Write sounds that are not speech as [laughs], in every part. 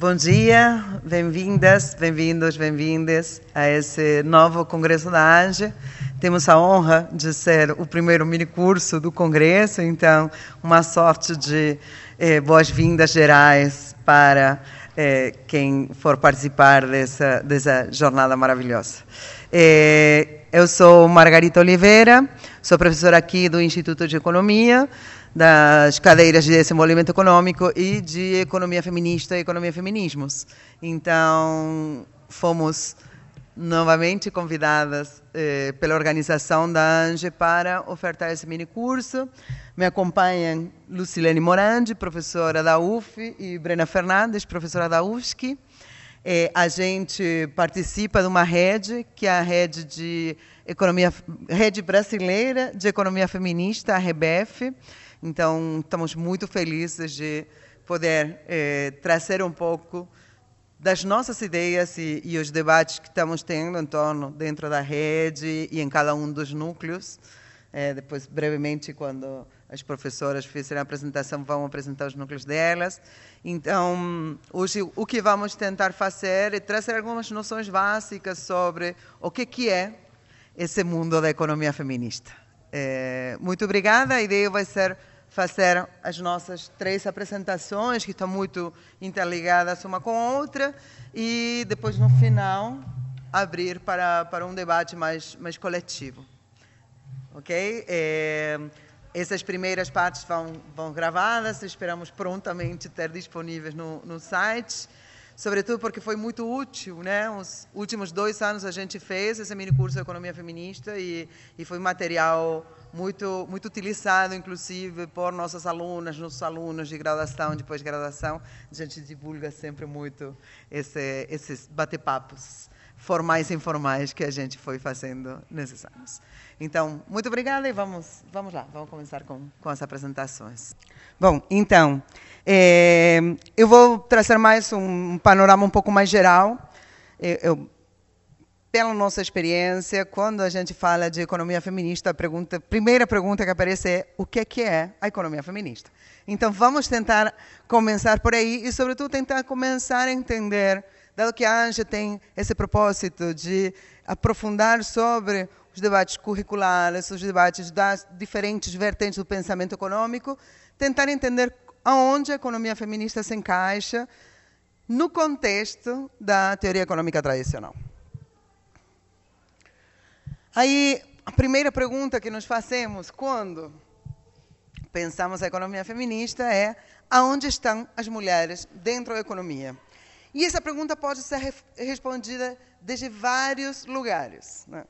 Bom dia, bem-vindas, bem-vindos, bem-vindas a esse novo Congresso da ANGE. Temos a honra de ser o primeiro minicurso do Congresso, então, uma sorte de eh, boas-vindas gerais para eh, quem for participar dessa, dessa jornada maravilhosa. Eh, eu sou Margarita Oliveira, sou professora aqui do Instituto de Economia, das cadeiras de desenvolvimento econômico e de economia feminista e economia feminismos. Então, fomos novamente convidadas eh, pela organização da ANGE para ofertar esse mini curso. Me acompanham Lucilene Morandi, professora da UF, e Brena Fernandes, professora da UFSC. Eh, a gente participa de uma rede, que é a rede de economia, rede brasileira de economia feminista, a RBF então, estamos muito felizes de poder eh, trazer um pouco das nossas ideias e, e, os debates que estamos tendo em torno, dentro da rede e em cada um dos núcleos. Eh, depois, brevemente, quando as professoras fizerem a apresentação, vão apresentar os núcleos delas. Então, hoje, o que vamos tentar fazer é trazer algumas noções básicas sobre o que, que é esse mundo da economia feminista. É, muito obrigada. A ideia vai ser fazer as nossas três apresentações, que estão muito interligadas uma com a outra, e depois, no final, abrir para, para um debate mais, mais coletivo. Ok? É, essas primeiras partes vão, vão gravadas, esperamos prontamente ter disponíveis no, no site sobretudo porque foi muito útil, né? Os últimos dois anos a gente fez esse mini curso de economia feminista e, e foi um material muito muito utilizado, inclusive por nossas alunas, nossos alunos de graduação, de pós-graduação. A gente divulga sempre muito esse, esses bate-papos formais e informais que a gente foi fazendo nesses anos. Então, muito obrigada e vamos, vamos lá, vamos começar com, com as apresentações. Bom, então, é, eu vou trazer mais um panorama um pouco mais geral. Eu, eu, pela nossa experiência, quando a gente fala de economia feminista, a, pergunta, primeira pergunta que aparece é o que é que é a economia feminista? Então, vamos tentar começar por aí e, sobretudo, tentar começar a entender, dado que a Anja tem esse propósito de aprofundar sobre os debates curriculares, os debates das diferentes vertentes do pensamento econômico, tentar entender aonde a economia feminista se encaixa no contexto da teoria econômica tradicional. Aí, a primeira pergunta que nos fazemos quando pensamos a economia feminista é aonde estão as mulheres dentro da economia? E essa pergunta pode ser respondida desde vários lugares. Né?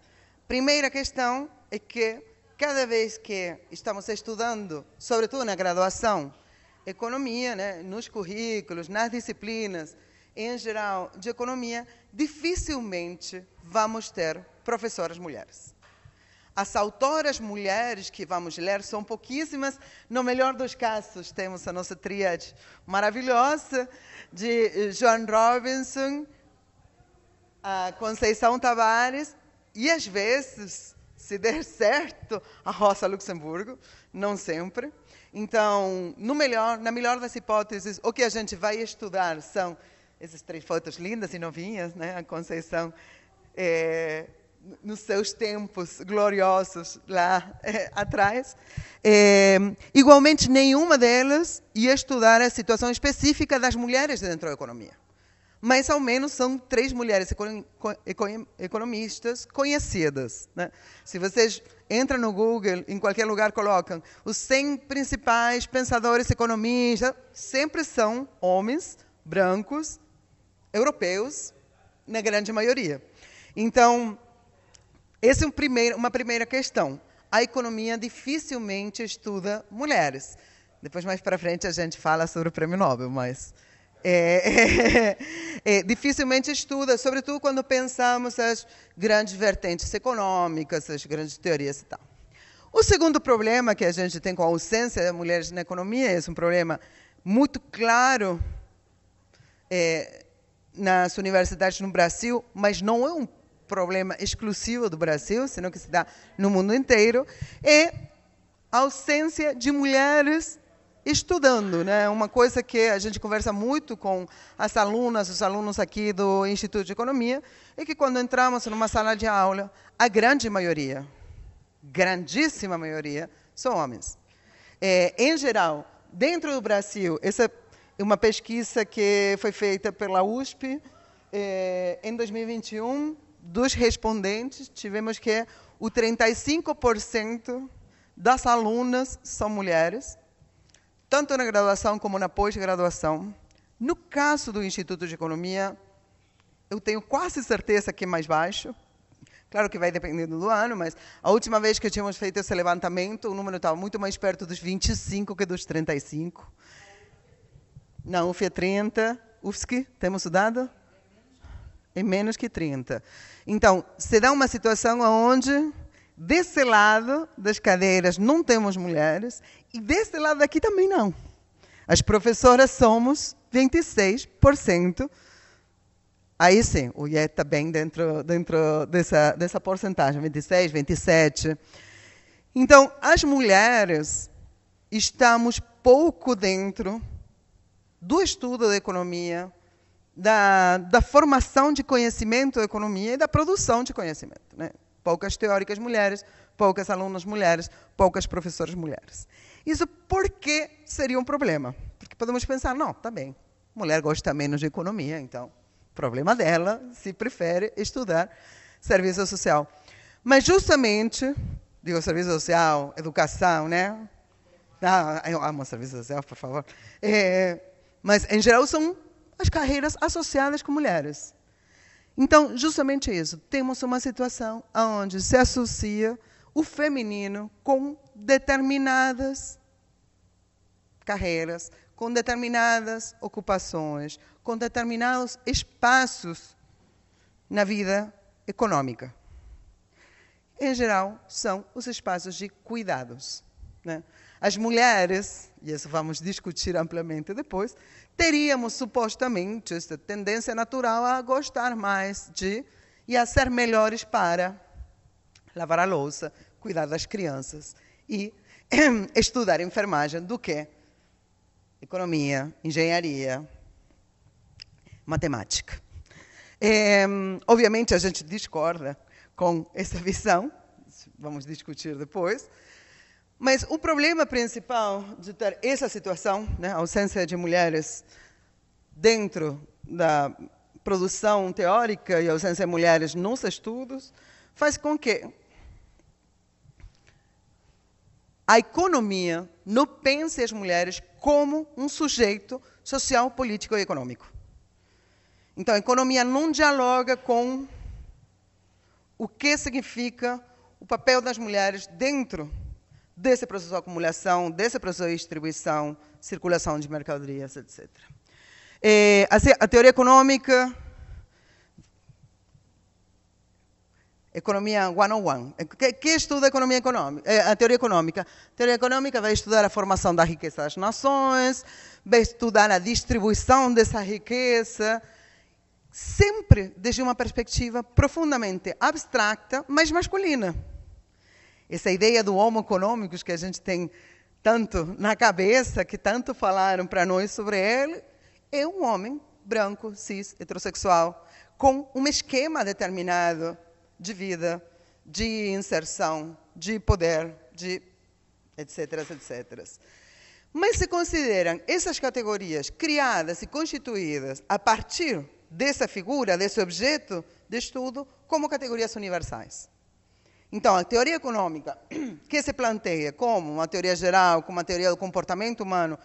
Primeira questão é que cada vez que estamos estudando, sobretudo na graduação, economia, né, nos currículos, nas disciplinas, em geral, de economia, dificilmente vamos ter professoras mulheres. As autoras mulheres que vamos ler são pouquíssimas. No melhor dos casos, temos a nossa tríade maravilhosa de eh, Joan Robinson, a Conceição Tavares e, às vezes, se der certo, a Rosa Luxemburgo, não sempre. Então, no melhor, na melhor das hipóteses, o que a gente vai estudar são essas três fotos lindas e novinhas, né? A Conceição é, nos seus tempos gloriosos lá é, atrás. É, igualmente, nenhuma delas ia estudar a situação específica das mulheres dentro da economia. Mas, ao menos, são três mulheres economistas conhecidas. Né? Se vocês entra no Google, em qualquer lugar colocam os 100 principais pensadores economistas, sempre são homens brancos, europeus, na grande maioria. Então, essa é um primeiro, uma primeira questão. A economia dificilmente estuda mulheres. Depois, mais para frente, a gente fala sobre o prêmio Nobel, mas é, é, [laughs] é, dificilmente estuda, sobretudo quando pensamos as grandes vertentes econômicas, as grandes teorias e tal. O segundo problema que a gente tem com a ausência de mulheres na economia, é esse é um problema muito claro é, nas universidades no Brasil, mas não é um problema exclusivo do Brasil, senão que se dá no mundo inteiro, é a ausência de mulheres estudando, né? É uma coisa que a gente conversa muito com as alunas, os alunos aqui do Instituto de Economia, é que quando entramos numa sala de aula, a grande maioria, grandíssima maioria, são homens. É, em geral, dentro do Brasil, essa é uma pesquisa que foi feita pela USP é, em 2021, dos respondentes, tivemos que o 35% das alunas são mulheres, tanto na graduação como na pós-graduação. No caso do Instituto de Economia, eu tenho quase certeza que é mais baixo. Claro que vai dependendo do ano, mas a última vez que tínhamos feito esse levantamento, o número estava muito mais perto dos 25 que dos 35. Na UF é 30. UFSC, temos o dado? É menos que 30. Então, será uma situação onde Desse lado das cadeiras não temos mulheres e desse lado daqui também não. As professoras somos 26%. Aí sim, o IE está bem dentro, dentro dessa, dessa porcentagem, 26, 27. Então, as mulheres estamos pouco dentro do estudo da economia, da, da formação de conhecimento da economia e da produção de conhecimento. Né? poucas teóricas mulheres, poucas alunas mulheres, poucas professoras mulheres. Isso por que seria um problema? Porque podemos pensar, não, está bem, mulher gosta menos de economia, então, problema dela, se prefere estudar serviço social. Mas justamente, digo serviço social, educação, né? Ah, eu amo serviço social, por favor. É, mas, em geral, são as carreiras associadas com mulheres. Então, justamente isso. Temos uma situação onde se associa o feminino com determinadas carreiras, com determinadas ocupações, com determinados espaços na vida econômica. Em geral, são os espaços de cuidados. Né? As mulheres, e isso vamos discutir amplamente depois, teríamos supostamente esta tendência natural a gostar mais de e a ser melhores para lavar a louça, cuidar das crianças e [clears throat] estudar enfermagem do que economia, engenharia, matemática. É, obviamente a gente discorda com essa visão, vamos discutir depois, mas o problema principal de ter essa situação, né, a ausência de mulheres dentro da produção teórica e a ausência de mulheres nos estudos, faz com que a economia não pense as mulheres como um sujeito social, político e econômico. Então, a economia não dialoga com o que significa o papel das mulheres dentro desse processo de acumulação, desse processo de distribuição, circulação de mercadorias, etc. É, a, a teoria econômica, economia 101. É, que, que estuda a economia econômica? É, a teoria econômica. A teoria econômica vai estudar a formação da riqueza das nações, vai estudar a distribuição dessa riqueza, sempre desde uma perspectiva profundamente abstrata, mas masculina. Essa ideia do homo econômicos que a gente tem tanto na cabeça, que tanto falaram para nós sobre ele, é um homem branco, cis, heterossexual, com um esquema determinado de vida, de inserção, de poder, de etc, etc. Mas se consideram essas categorias criadas e constituídas a partir dessa figura, desse objeto de estudo, como categorias universais. Então, a teoria econômica, [clears throat] que se planteia como uma teoria geral, como uma teoria do comportamento humano,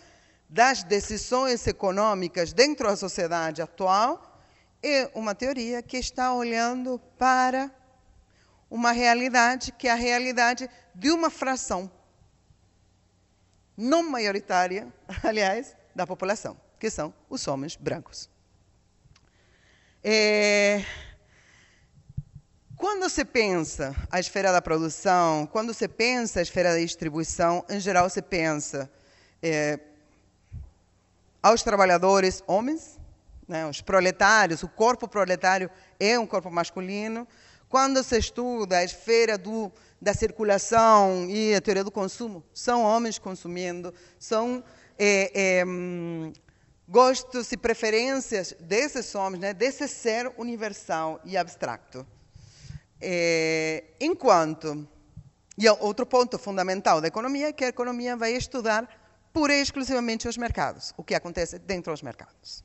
das decisões econômicas dentro da sociedade atual, é uma teoria que está olhando para uma realidade que é a realidade de uma fração não maioritária, [laughs] aliás, da população, que são os homens brancos. É, quando você pensa a esfera da produção, quando você pensa a esfera da distribuição, em geral você pensa é, aos trabalhadores homens, né, os proletários, o corpo proletário é um corpo masculino. Quando se estuda a esfera do, da circulação e a teoria do consumo, são homens consumindo, são é, é, hum, gostos e preferências desses homens, né, desse ser universal e abstracto. É, enquanto, e é outro ponto fundamental da economia é que a economia vai estudar pura e exclusivamente os mercados, o que acontece dentro dos mercados.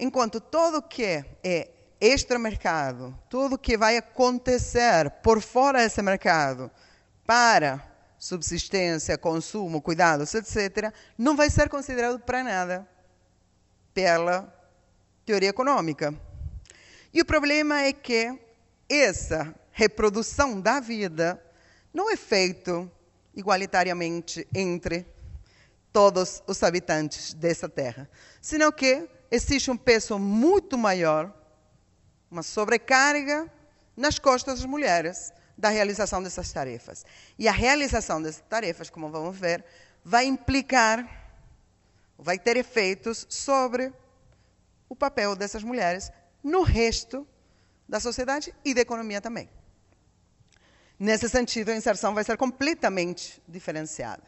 Enquanto tudo que é, é extramercado, tudo que vai acontecer por fora desse mercado para subsistência, consumo, cuidados, etc., não vai ser considerado para nada pela teoria econômica. E o problema é que essa reprodução da vida não é feita igualitariamente entre todos os habitantes dessa terra, senão que existe um peso muito maior, uma sobrecarga nas costas das mulheres da realização dessas tarefas. E a realização dessas tarefas, como vamos ver, vai implicar, vai ter efeitos sobre o papel dessas mulheres no resto da sociedade e da economia também. Nesse sentido, a inserção vai ser completamente diferenciada.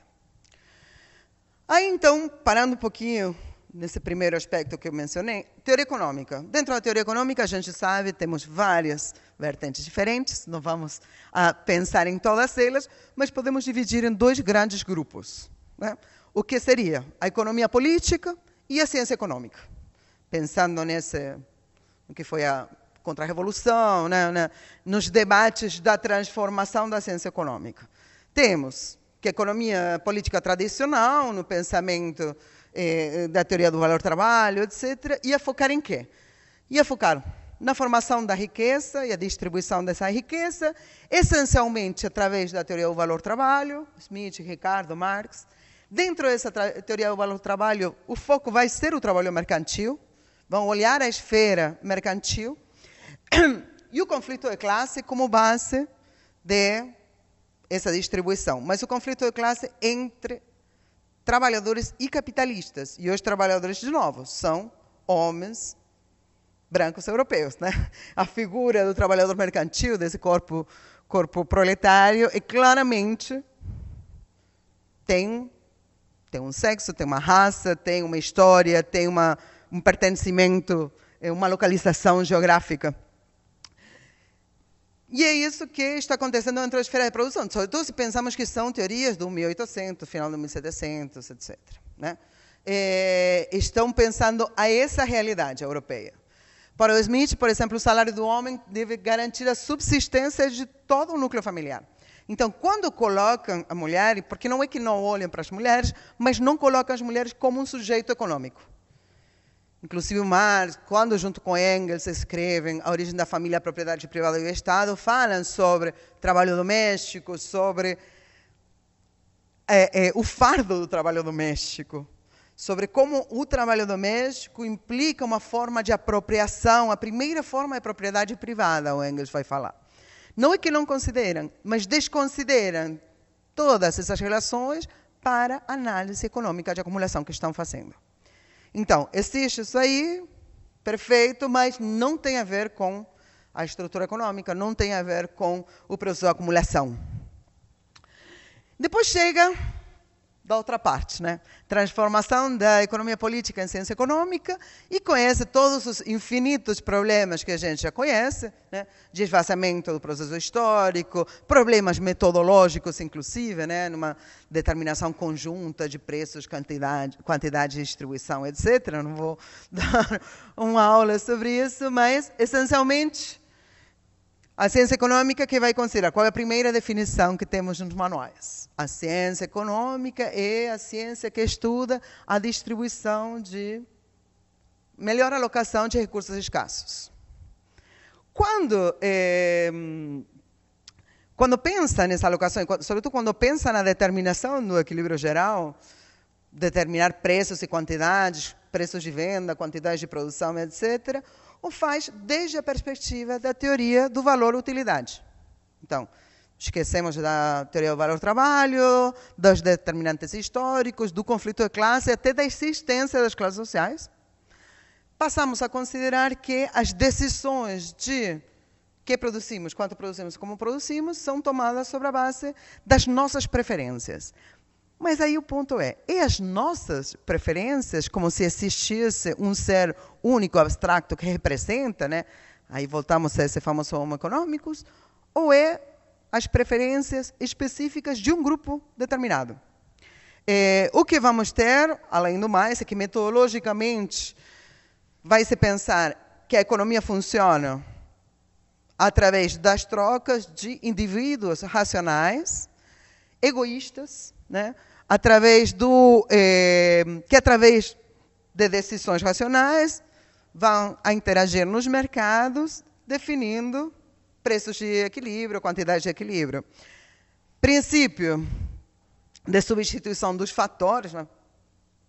Aí, então, parando um pouquinho nesse primeiro aspecto que eu mencionei, teoria econômica. Dentro da teoria econômica, a gente sabe, temos várias vertentes diferentes, não vamos a ah, pensar em todas elas, mas podemos dividir em dois grandes grupos. Né? O que seria a economia política e a ciência econômica. Pensando nesse, no que foi a contra a revolução, né, né, nos debates da transformação da ciência econômica. Temos que a economia política tradicional, no pensamento eh, da teoria do valor trabalho, etc., ia focar em quê? Ia focar na formação da riqueza e a distribuição dessa riqueza, essencialmente através da teoria do valor trabalho, Smith, Ricardo, Marx. Dentro dessa teoria do valor trabalho, o foco vai ser o trabalho mercantil, vão olhar a esfera mercantil, [coughs] E o conflito de é classe como base de essa distribuição. Mas o conflito de é classe entre trabalhadores e capitalistas. E os trabalhadores, de novo, são homens brancos europeus. Né? [laughs] A figura do trabalhador mercantil, desse corpo, corpo proletário, é claramente tem, tem um sexo, tem uma raça, tem uma história, tem uma, um pertencimento, é uma localização geográfica. E é isso que está acontecendo entre as esferas de produção, sobretudo se pensamos que são teorias do 1800, final do 1700, etc. Né? É, estão pensando a essa realidade europeia. Para o Smith, por exemplo, o salário do homem deve garantir a subsistência de todo o núcleo familiar. Então, quando colocam a mulher, porque não é que não olham para as mulheres, mas não colocam as mulheres como um sujeito econômico. Inclusive Marx, quando junto com Engels escrevem A Origem da Família, a Propriedade Privada e o Estado, falam sobre trabalho doméstico, sobre é, é, o fardo do trabalho doméstico, sobre como o trabalho doméstico implica uma forma de apropriação, a primeira forma é propriedade privada, o Engels vai falar. Não é que não consideram, mas desconsideram todas essas relações para análise econômica de acumulação que estão fazendo. Então, existe isso aí, perfeito, mas não tem a ver com a estrutura econômica, não tem a ver com o processo de acumulação. Depois chega da outra parte, né? Transformação da economia política em ciência econômica e conhece todos os infinitos problemas que a gente já conhece, né? Desvazamento do processo histórico, problemas metodológicos, inclusive, né? Numa determinação conjunta de preços, quantidade, quantidade, distribuição, etc. Não vou [laughs] dar uma aula sobre isso, mas essencialmente a ciência econômica que vai considerar qual é a primeira definição que temos nos manuais. A ciência econômica é a ciência que estuda a distribuição de melhor alocação de recursos escassos. Quando é, quando pensa nessa alocação, sobretudo quando pensa na determinação do equilíbrio geral, determinar preços e quantidades, preços de venda, quantidades de produção, etc o faz desde a perspectiva da teoria do valor-utilidade. Então, esquecemos da teoria do valor-trabalho, dos determinantes históricos, do conflito de classe, até da existência das classes sociais. Passamos a considerar que as decisões de que produzimos, quanto produzimos, como produzimos, são tomadas sobre a base das nossas preferências. Mas aí o ponto é: e as nossas preferências, como se existisse um ser único, abstrato, que representa, né? aí voltamos a esse famoso homo econômicos, ou é as preferências específicas de um grupo determinado? É, o que vamos ter, além do mais, é que metodologicamente vai se pensar que a economia funciona através das trocas de indivíduos racionais, egoístas, né? através do eh, que através de decisões racionais vão a interagir nos mercados, definindo preços de equilíbrio, quantidade de equilíbrio. Princípio de substituição dos fatores, né?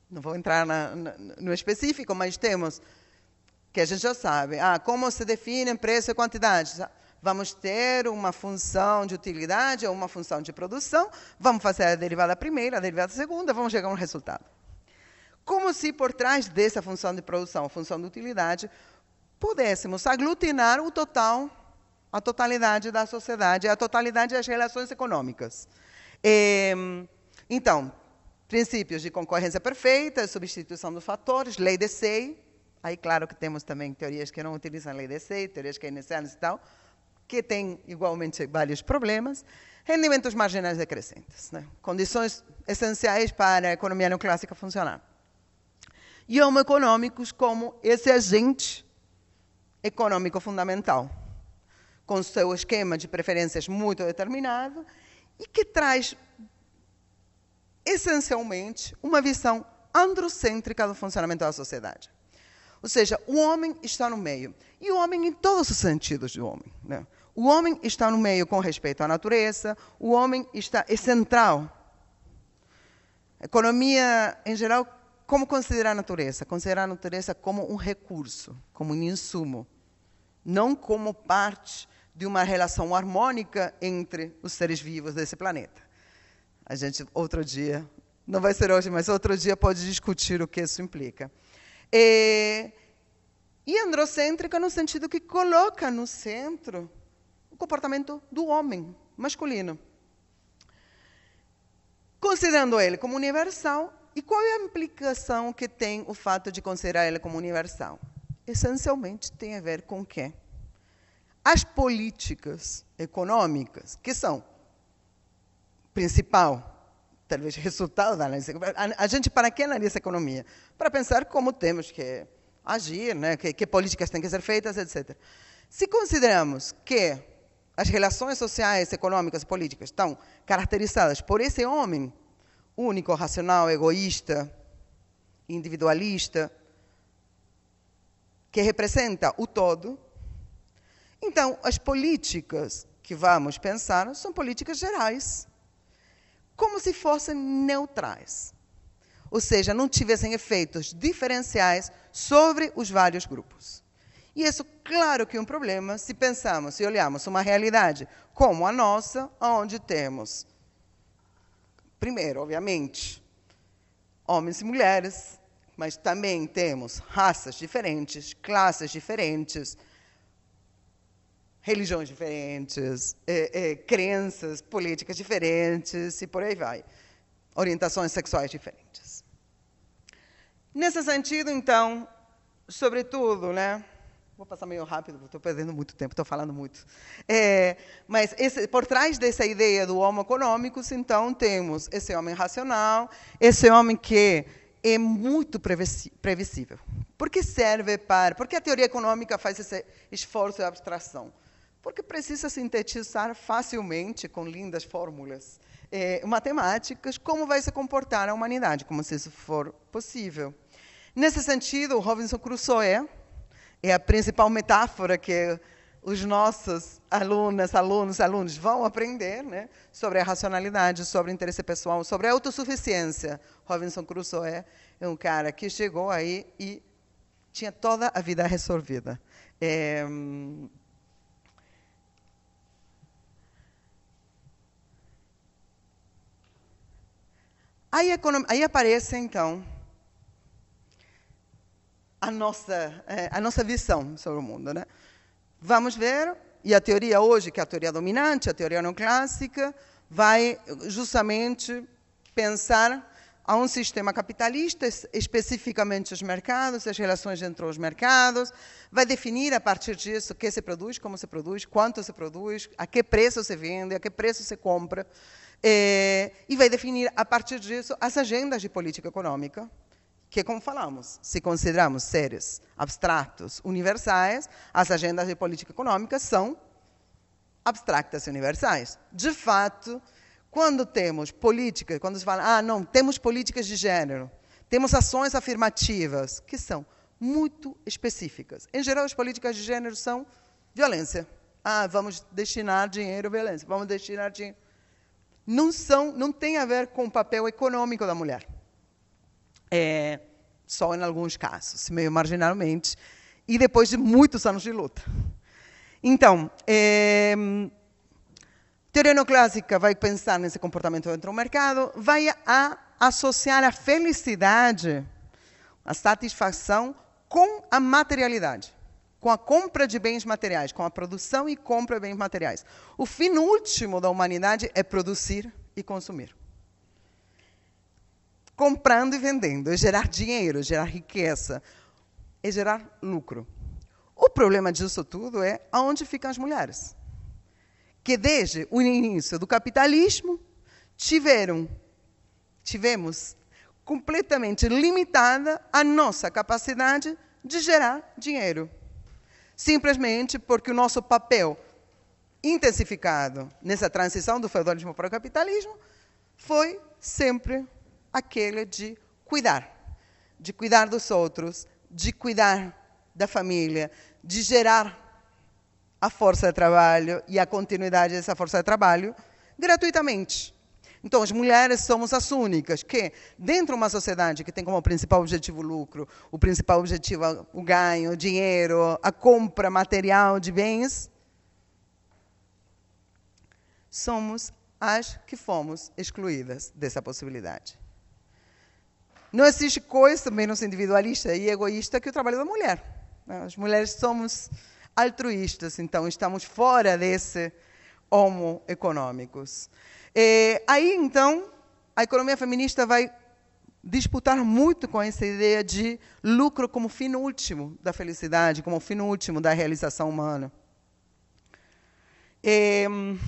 não vou entrar na, na, no específico, mas temos que a gente já sabe, ah, como se definem preço e quantidade. Vamos ter uma função de utilidade ou uma função de produção, vamos fazer a derivada primeira, a derivada segunda, vamos chegar a um resultado. Como se por trás dessa função de produção, função de utilidade, pudéssemos aglutinar o total, a totalidade da sociedade, a totalidade das relações econômicas. É, então, princípios de concorrência perfeita, substituição dos fatores, lei de Say. Aí, claro que temos também teorias que não utilizam a lei de Say, teorias keynesianas é e tal que tem igualmente vários problemas, rendimentos marginais decrescentes, né? condições essenciais para a economia neoclássica funcionar. E homoeconômicos como esse agente econômico fundamental, com seu esquema de preferências muito determinado e que traz, essencialmente, uma visão androcêntrica do funcionamento da sociedade. Ou seja, o homem está no meio. E o homem em todos os sentidos do homem. Né? O homem está no meio com respeito à natureza, o homem está, é central. Economia, em geral, como considerar a natureza? Considerar a natureza como um recurso, como um insumo, não como parte de uma relação harmônica entre os seres vivos desse planeta. A gente, outro dia, não vai ser hoje, mas outro dia pode discutir o que isso implica. E, é, e androcêntrica no sentido que coloca no centro o comportamento do homem masculino. Considerando ele como universal, e qual é a implicação que tem o fato de considerar ele como universal? Essencialmente tem a ver com o quê? As políticas econômicas, que são principal talvez resultado da análise. A gente para que analisa a economia? Para pensar como temos que agir, né? que, que políticas têm que ser feitas, etc. Se consideramos que as relações sociais, econômicas e políticas estão caracterizadas por esse homem único, racional, egoísta, individualista, que representa o todo. Então, as políticas que vamos pensar são políticas gerais, como se fossem neutrais, ou seja, não tivessem efeitos diferenciais sobre os vários grupos. E isso, claro que é um problema se pensamos, se olhamos uma realidade como a nossa, onde temos, primeiro, obviamente, homens e mulheres, mas também temos raças diferentes, classes diferentes, religiões diferentes, é, é, crenças políticas diferentes e por aí vai, orientações sexuais diferentes. Nesse sentido, então, sobretudo, né? Vou passar meio rápido, estou perdendo muito tempo, estou falando muito. É, mas esse, por trás dessa ideia do homo econômicos, então, temos esse homem racional, esse homem que é muito previsível. Por que serve para... Por que a teoria econômica faz esse esforço de abstração? Porque precisa sintetizar facilmente, com lindas fórmulas é, matemáticas, como vai se comportar a humanidade, como se isso for possível. Nesse sentido, o Robinson Crusoe é a principal metáfora que os nossos alunas, alunos, alunos vão aprender né, sobre a racionalidade, sobre o interesse pessoal, sobre a autossuficiência. Robinson Crusoe é um cara que chegou aí e tinha toda a vida resolvida. É... Hum, aí, aí aparece, então, a nossa, eh, a nossa visão sobre o mundo. Né? Vamos ver, e a teoria hoje, que é a teoria dominante, a teoria não clássica, vai justamente pensar a um sistema capitalista, especificamente os mercados, as relações entre os mercados, vai definir a partir disso o que se produz, como se produz, quanto se produz, a que preço se vende, a que preço se compra, eh, e vai definir a partir disso as agendas de política econômica, que, é como falamos, se consideramos seres abstratos, universais, as agendas de política econômica são abstractas e universais. De fato, quando temos política, quando se fala, ah, não, temos políticas de gênero, temos ações afirmativas, que são muito específicas. Em geral, as políticas de gênero são violência. Ah, vamos destinar dinheiro à violência, vamos destinar dinheiro. Não, são, não tem a ver com o papel econômico da mulher é, só em alguns casos, meio marginalmente, e depois de muitos anos de luta. Então, é, teoria neoclássica vai pensar nesse comportamento dentro do mercado, vai a associar a felicidade, a satisfação com a materialidade, com a compra de bens materiais, com a produção e compra de bens materiais. O fim último da humanidade é produzir e consumir comprando e vendendo, é gerar dinheiro, é gerar riqueza, é gerar lucro. O problema disso tudo é aonde ficam as mulheres, que desde o início do capitalismo tiveram, tivemos completamente limitada a nossa capacidade de gerar dinheiro, simplesmente porque o nosso papel intensificado nessa transição do feudalismo para o capitalismo foi sempre aquele de cuidar, de cuidar dos outros, de cuidar da família, de gerar a força de trabalho e a continuidade dessa força de trabalho gratuitamente. Então, as mulheres somos as únicas que, dentro de uma sociedade que tem como principal objetivo o lucro, o principal objetivo é o ganho, o dinheiro, a compra material de bens, somos as que fomos excluídas dessa possibilidade. Não existe coisa, também individualista e egoísta, que o trabalho da mulher. Né? As mulheres somos altruístas, então estamos fora desse homo econômicos. aí, então, a economia feminista vai disputar muito com essa ideia de lucro como fim último da felicidade, como fim último da realização humana. Hum,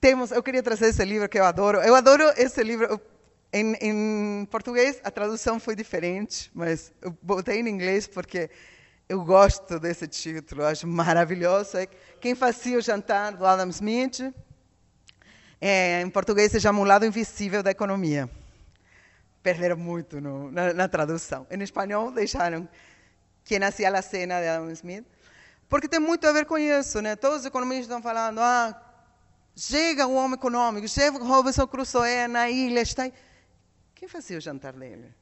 temos, eu queria trazer esse livro que eu adoro. Eu adoro esse livro. Eu em, em, português, a tradução foi diferente, mas eu botei em inglês porque eu gosto desse título, acho maravilhoso. É Quem Fazia o Jantar, do Adam Smith. É, em português, se chama O Lado Invisível da Economia. Perderam muito no, na, na, tradução. Em espanhol, deixaram Quem Nascia a Cena, de Adam Smith. Porque tem muito a ver com isso. Né? Todos os economistas estão falando, ah, chega o homem econômico, chega o Robinson Crusoe na ilha, está aí quem fazia o jantar dele?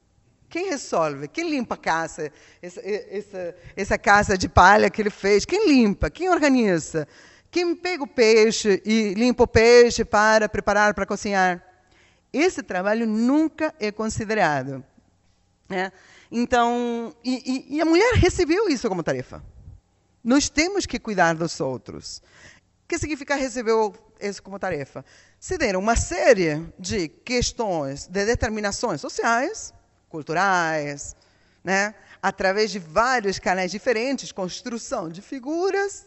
Quem resolve? Quem limpa a casa? Essa, essa, essa casa de palha que ele fez? Quem limpa? Quem organiza? Quem pega o peixe e limpa o peixe para preparar para cozinhar? Esse trabalho nunca é considerado. Né? Então, e, e, e a mulher recebeu isso como tarefa. Nós temos que cuidar dos outros. O que significa receber isso como tarefa? se deram uma série de questões, de determinações sociais, culturais, né? através de vários canais diferentes, construção de figuras,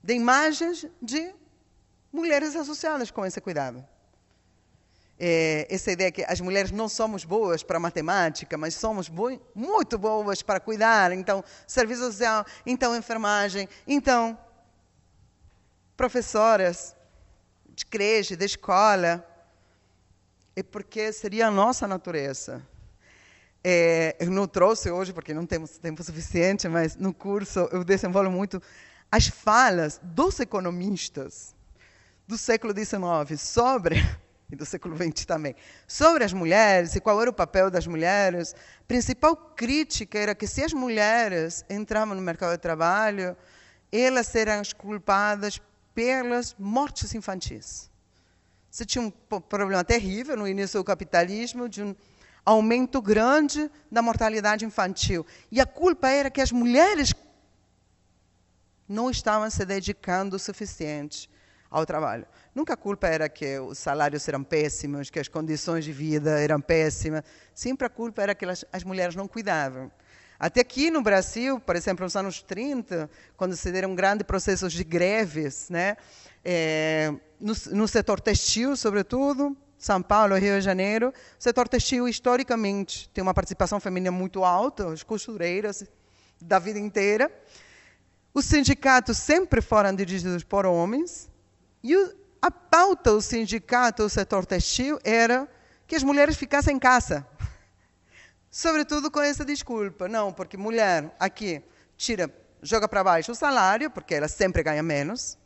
de imagens de mulheres associadas com esse cuidado. É, essa ideia que as mulheres não somos boas para matemática, mas somos muito boas para cuidar, então serviço social, então enfermagem, então professoras, de igreja, da escola, é porque seria a nossa natureza. É, eu não trouxe hoje, porque não temos tempo suficiente, mas no curso eu desenvolvo muito as falas dos economistas do século XIX sobre, [laughs] e do século XX também, sobre as mulheres e qual era o papel das mulheres. A principal crítica era que se as mulheres entravam no mercado de trabalho, elas eram as culpadas pelas mortes infantis. Você tinha um problema terrível no início do capitalismo, de um aumento grande da mortalidade infantil. E a culpa era que as mulheres não estavam se dedicando o suficiente ao trabalho. Nunca a culpa era que os salários eram péssimos, que as condições de vida eram péssimas. Sempre a culpa era que as mulheres não cuidavam. Até aqui no Brasil, por exemplo, nos anos 30, quando se deram grandes processos de greves, né, é, eh, no, no setor textil, sobretudo, são Paulo, Rio de Janeiro, o setor textil historicamente tem uma participação feminina muito alta, as costureiras da vida inteira. Os sindicatos sempre foram dirigidos por homens e a pauta do sindicato, do setor textil, era que as mulheres ficassem em casa. Sobretudo com essa desculpa. Não, porque mulher aqui tira, joga para baixo o salário, porque ela sempre ganha menos.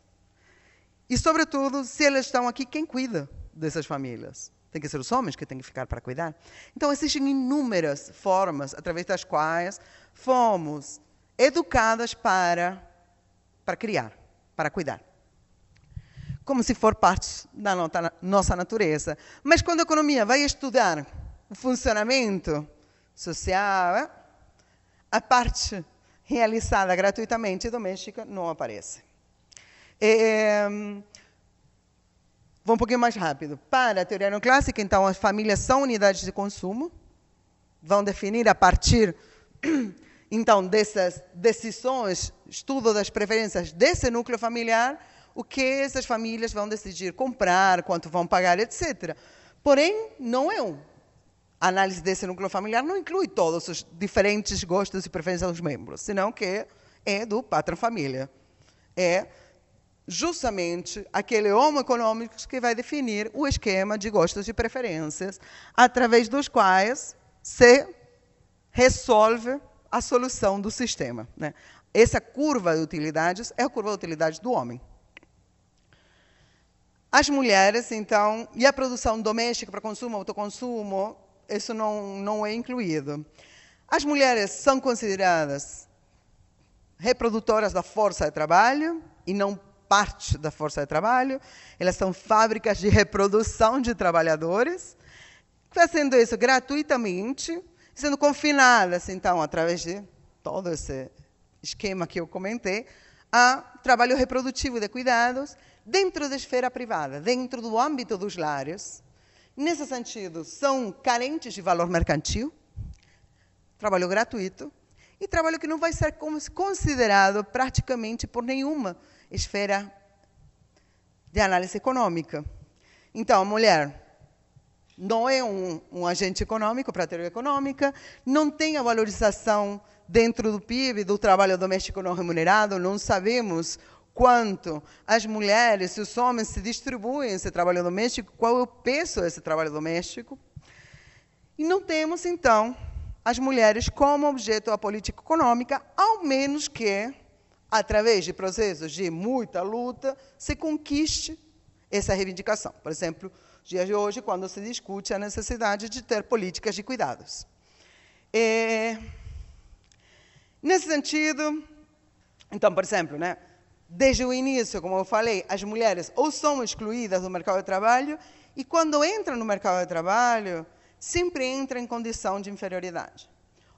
E, sobretudo, se elas estão aqui, quem cuida dessas famílias? Tem que ser os homens que têm que ficar para cuidar. Então, existem inúmeras formas através das quais fomos educadas para, para criar, para cuidar. Como se for parte da nossa natureza. Mas quando a economia vai estudar o funcionamento social, é? a parte realizada gratuitamente doméstica não aparece. É, vou um pouquinho mais rápido. Para a teoria neoclássica, então, as famílias são unidades de consumo, vão definir a partir, [clears throat] então, dessas decisões, estudo das preferências desse núcleo familiar, o que essas famílias vão decidir comprar, quanto vão pagar, etc. Porém, não é um análise desse núcleo familiar não inclui todos os diferentes gostos e preferências dos membros, senão que é do patrão família. É justamente aquele homo econômico que vai definir o esquema de gostos e preferências, através dos quais se resolve a solução do sistema. Né? Essa curva de utilidades é a curva de utilidades do homem. As mulheres, então, e a produção doméstica para consumo, autoconsumo, isso não, não é incluído. As mulheres são consideradas reprodutoras da força de trabalho e não parte da força de trabalho. Elas são fábricas de reprodução de trabalhadores, fazendo isso gratuitamente, sendo confinadas, então, através de todo esse esquema que eu comentei, a trabalho reprodutivo de cuidados dentro da esfera privada, dentro do âmbito dos lares, Nesse sentido, são carentes de valor mercantil, trabalho gratuito e trabalho que não vai ser considerado praticamente por nenhuma esfera de análise econômica. Então, a mulher não é um, um agente econômico para a teoria econômica, não tem a valorização dentro do PIB do trabalho doméstico não remunerado, não sabemos quanto as mulheres e os homens se distribuem esse trabalho doméstico, qual é o peso desse trabalho doméstico. E não temos, então, as mulheres como objeto da política econômica, ao menos que, através de processos de muita luta, se conquiste essa reivindicação. Por exemplo, dias de hoje, quando se discute a necessidade de ter políticas de cuidados. É, nesse sentido, então, por exemplo, né, Desde o início, como eu falei, as mulheres ou são excluídas do mercado de trabalho e quando entram no mercado de trabalho, sempre entram em condição de inferioridade.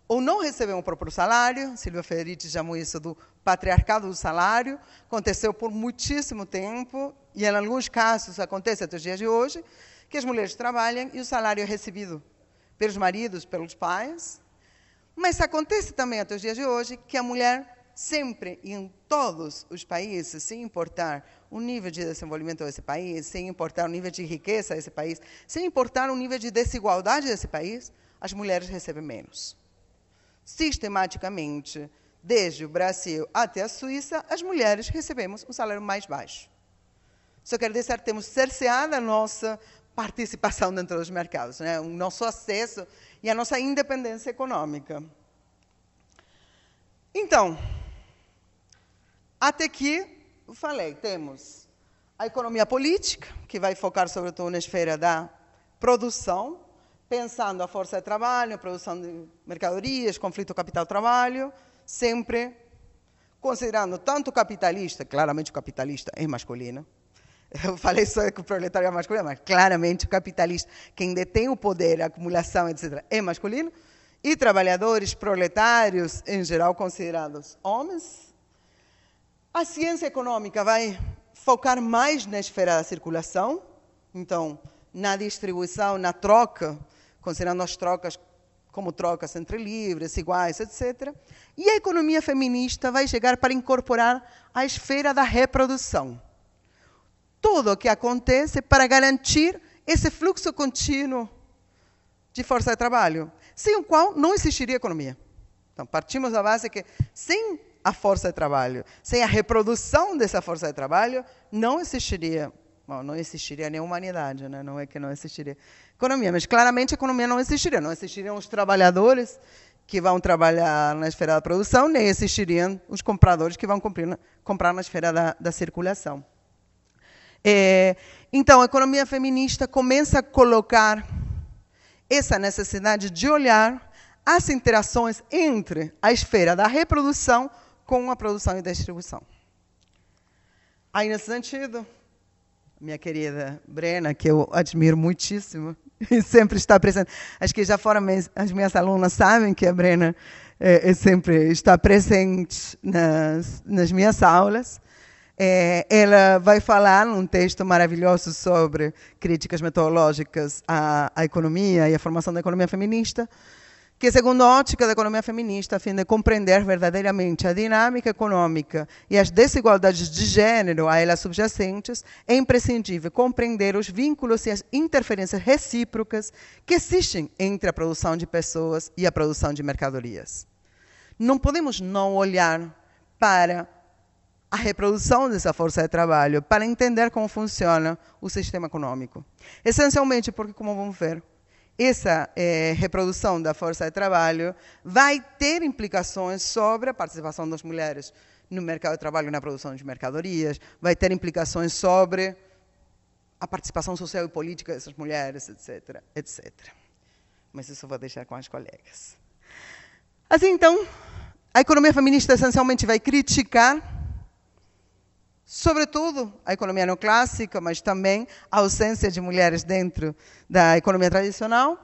Ou não recebem o próprio salário, Silvia Federici chamou isso do patriarcado do salário, aconteceu por muitíssimo tempo, e em alguns casos acontece até os dias de hoje, que as mulheres trabalham e o salário é recebido pelos maridos, pelos pais. Mas acontece também até os dias de hoje que a mulher sempre em todos os países, sem importar o nível de desenvolvimento desse país, sem importar o nível de riqueza desse país, sem importar o nível de desigualdade desse país, as mulheres recebem menos. Sistematicamente, desde o Brasil até a Suíça, as mulheres recebemos um salário mais baixo. Só quer dizer, que temos cerceada a nossa participação dentro dos mercados, né? o nosso acesso e a nossa independência econômica. Então, até que, eu falei, temos a economia política, que vai focar sobretudo na esfera da produção, pensando a força de trabalho, produção de mercadorias, conflito capital-trabalho, sempre considerando tanto o capitalista, claramente o capitalista é masculino, [laughs] eu falei só que o proletário é masculino, mas claramente o capitalista, quem detém o poder, a acumulação, etc., é masculino, e trabalhadores proletários, em geral, considerados homens, a ciência econômica vai focar mais na esfera da circulação, então, na distribuição, na troca, considerando as trocas como trocas entre livres, iguais, etc. E a economia feminista vai chegar para incorporar a esfera da reprodução. Tudo o que acontece para garantir esse fluxo contínuo de força de trabalho, sem o qual não existiria economia. Então, partimos da base que, sem a força de trabalho. Sem a reprodução dessa força de trabalho, não existiria, bom, não existiria nem humanidade, né? não é que não existiria economia, mas claramente a economia não existiria, não existiriam os trabalhadores que vão trabalhar na esfera da produção, nem existiriam os compradores que vão cumprir, comprar na esfera da, da circulação. É, então, a economia feminista começa a colocar essa necessidade de olhar as interações entre a esfera da reprodução com a produção e distribuição. Aí, nesse sentido, minha querida Brena, que eu admiro muitíssimo [laughs] e sempre está presente. Acho que já foram as minhas alunas sabem que a Brena é, é sempre está presente nas, nas minhas aulas. É, ela vai falar num texto maravilhoso sobre críticas metodológicas à, à economia e à formação da economia feminista que, segundo a ótica da economia feminista, a fim de compreender verdadeiramente a dinâmica econômica e as desigualdades de gênero a elas subjacentes, é imprescindível compreender os vínculos e as interferências recíprocas que existem entre a produção de pessoas e a produção de mercadorias. Não podemos não olhar para a reprodução dessa força de trabalho para entender como funciona o sistema econômico. Essencialmente porque, como vamos ver, essa é, reprodução da força de trabalho vai ter implicações sobre a participação das mulheres no mercado de trabalho e na produção de mercadorias, vai ter implicações sobre a participação social e política dessas mulheres, etc, etc. Mas isso vou deixar com as colegas. Assim, então, a economia feminista essencialmente vai criticar sobretudo a economia neoclássica, mas também a ausência de mulheres dentro da economia tradicional.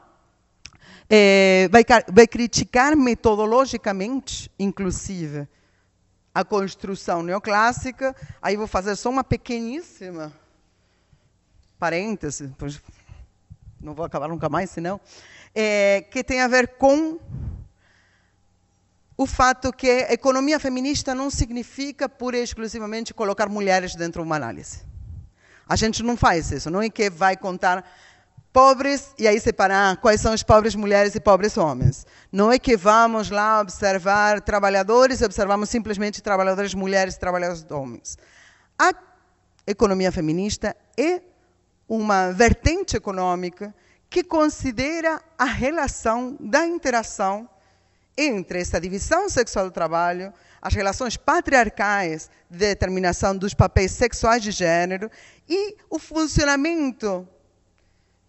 É, vai, vai criticar metodologicamente, inclusive, a construção neoclássica. Aí vou fazer só uma pequeníssima parêntese, não vou acabar nunca mais, senão, é, que tem a ver com o fato que a economia feminista não significa pura e exclusivamente colocar mulheres dentro de uma análise. A gente não faz isso, não é que vai contar pobres e aí separar ah, quais são as pobres mulheres e pobres homens. Não é que vamos lá observar trabalhadores e observamos simplesmente trabalhadoras mulheres e trabalhadores homens. A economia feminista é uma vertente econômica que considera a relação da interação entre essa divisão sexual do trabalho, as relações patriarcais de determinação dos papéis sexuais de gênero e o funcionamento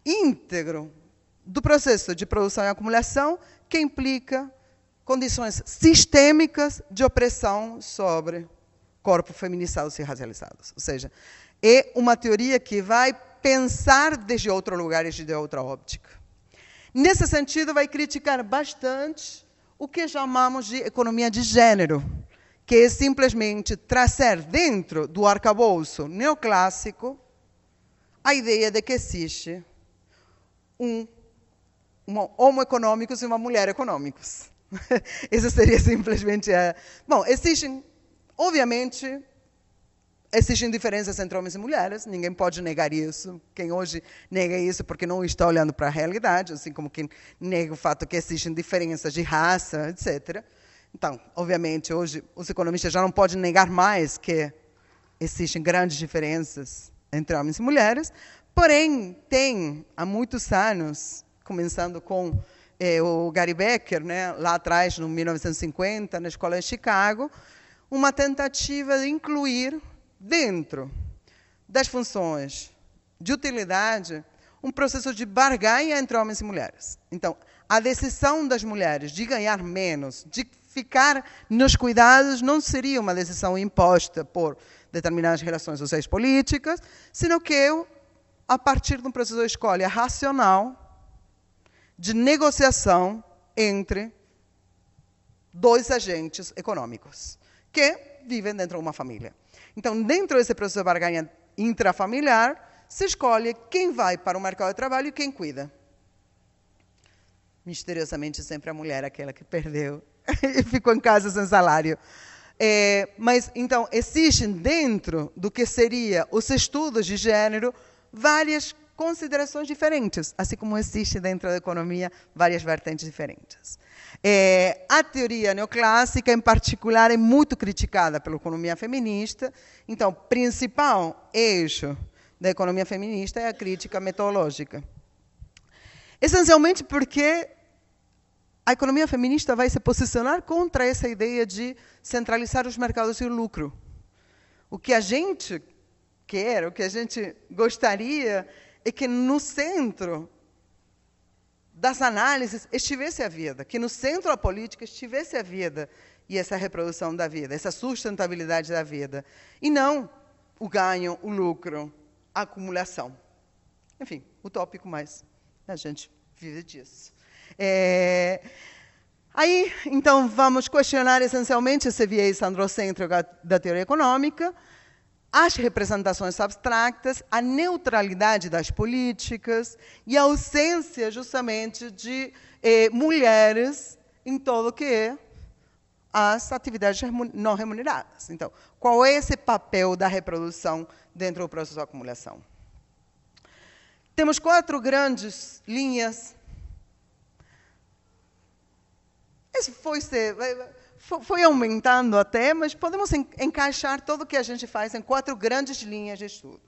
íntegro do processo de produção e acumulação que implica condições sistêmicas de opressão sobre corpos feminizados e racializados. Ou seja, é uma teoria que vai pensar desde outro lugar e de outra óptica. Nesse sentido, vai criticar bastante o que chamamos de economia de gênero, que é simplesmente trazer dentro do arcabouço neoclássico a ideia de que existe um, um homo econômicos e uma mulher econômicos. [laughs] Isso seria simplesmente. A... Bom, existem, obviamente, Existem diferenças entre homens e mulheres, ninguém pode negar isso. Quem hoje nega isso porque não está olhando para a realidade, assim como quem nega o fato que existem diferenças de raça, etc. Então, obviamente, hoje os economistas já não podem negar mais que existem grandes diferenças entre homens e mulheres, porém, tem há muitos anos, começando com eh, o Gary Becker, né, lá atrás, no 1950, na escola de Chicago, uma tentativa de incluir dentro das funções de utilidade um processo de barganha entre homens e mulheres. Então, a decisão das mulheres de ganhar menos, de ficar nos cuidados, não seria uma decisão imposta por determinadas relações sociais políticas, sino que eu, a partir de um processo de escolha racional, de negociação entre dois agentes econômicos que vivem dentro de uma família. Então, dentro desse processo de barganha intrafamiliar, se escolhe quem vai para o mercado de trabalho e quem cuida. Misteriosamente, sempre a mulher, é aquela que perdeu [laughs] e ficou em casa sem salário. É, mas, então, existem dentro do que seria os estudos de gênero várias considerações diferentes, assim como existe dentro da economia várias vertentes diferentes. É, a teoria neoclássica, em particular, é muito criticada pela economia feminista. Então, principal eixo da economia feminista é a crítica metodológica. Essencialmente porque a economia feminista vai se posicionar contra essa ideia de centralizar os mercados e o lucro. O que a gente quer, o que a gente gostaria, é que no centro das análises estivesse a vida, que no centro da política estivesse a vida e essa reprodução da vida, essa sustentabilidade da vida, e não o ganho, o lucro, a acumulação. Enfim, o tópico mais né, a gente vive disso. É... Aí, então, vamos questionar essencialmente esse viés androcêntrico da teoria econômica, as representações abstratas, a neutralidade das políticas e a ausência, justamente, de eh, mulheres em todo o que é as atividades não remuneradas. Então, qual é esse papel da reprodução dentro do processo de acumulação? Temos quatro grandes linhas. Esse foi ser foi aumentando até, mas podemos encaixar tudo o que a gente faz em quatro grandes linhas de estudo.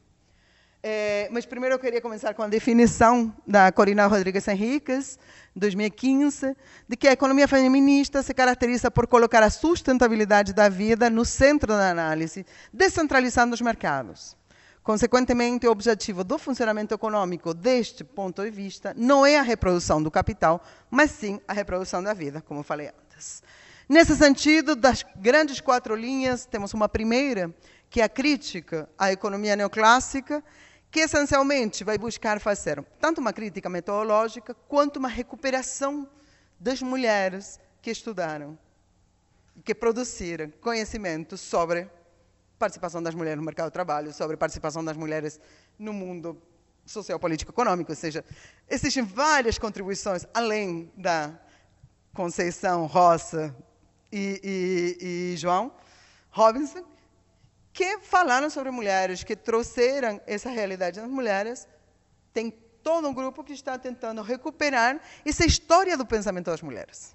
É, mas primeiro eu queria começar com a definição da Corina Rodrigues Henriques, 2015, de que a economia feminista se caracteriza por colocar a sustentabilidade da vida no centro da análise, descentralizando os mercados. Consequentemente, o objetivo do funcionamento econômico, deste ponto de vista, não é a reprodução do capital, mas sim a reprodução da vida, como falei antes. Nesse sentido, das grandes quatro linhas, temos uma primeira, que é a crítica à economia neoclássica, que essencialmente vai buscar fazer tanto uma crítica metodológica quanto uma recuperação das mulheres que estudaram e que produziram conhecimento sobre participação das mulheres no mercado de trabalho, sobre participação das mulheres no mundo social, político, econômico, ou seja, existem várias contribuições além da Conceição Roça e, e, e João Robinson, que falaram sobre mulheres, que trouxeram essa realidade das mulheres. Tem todo um grupo que está tentando recuperar essa história do pensamento das mulheres.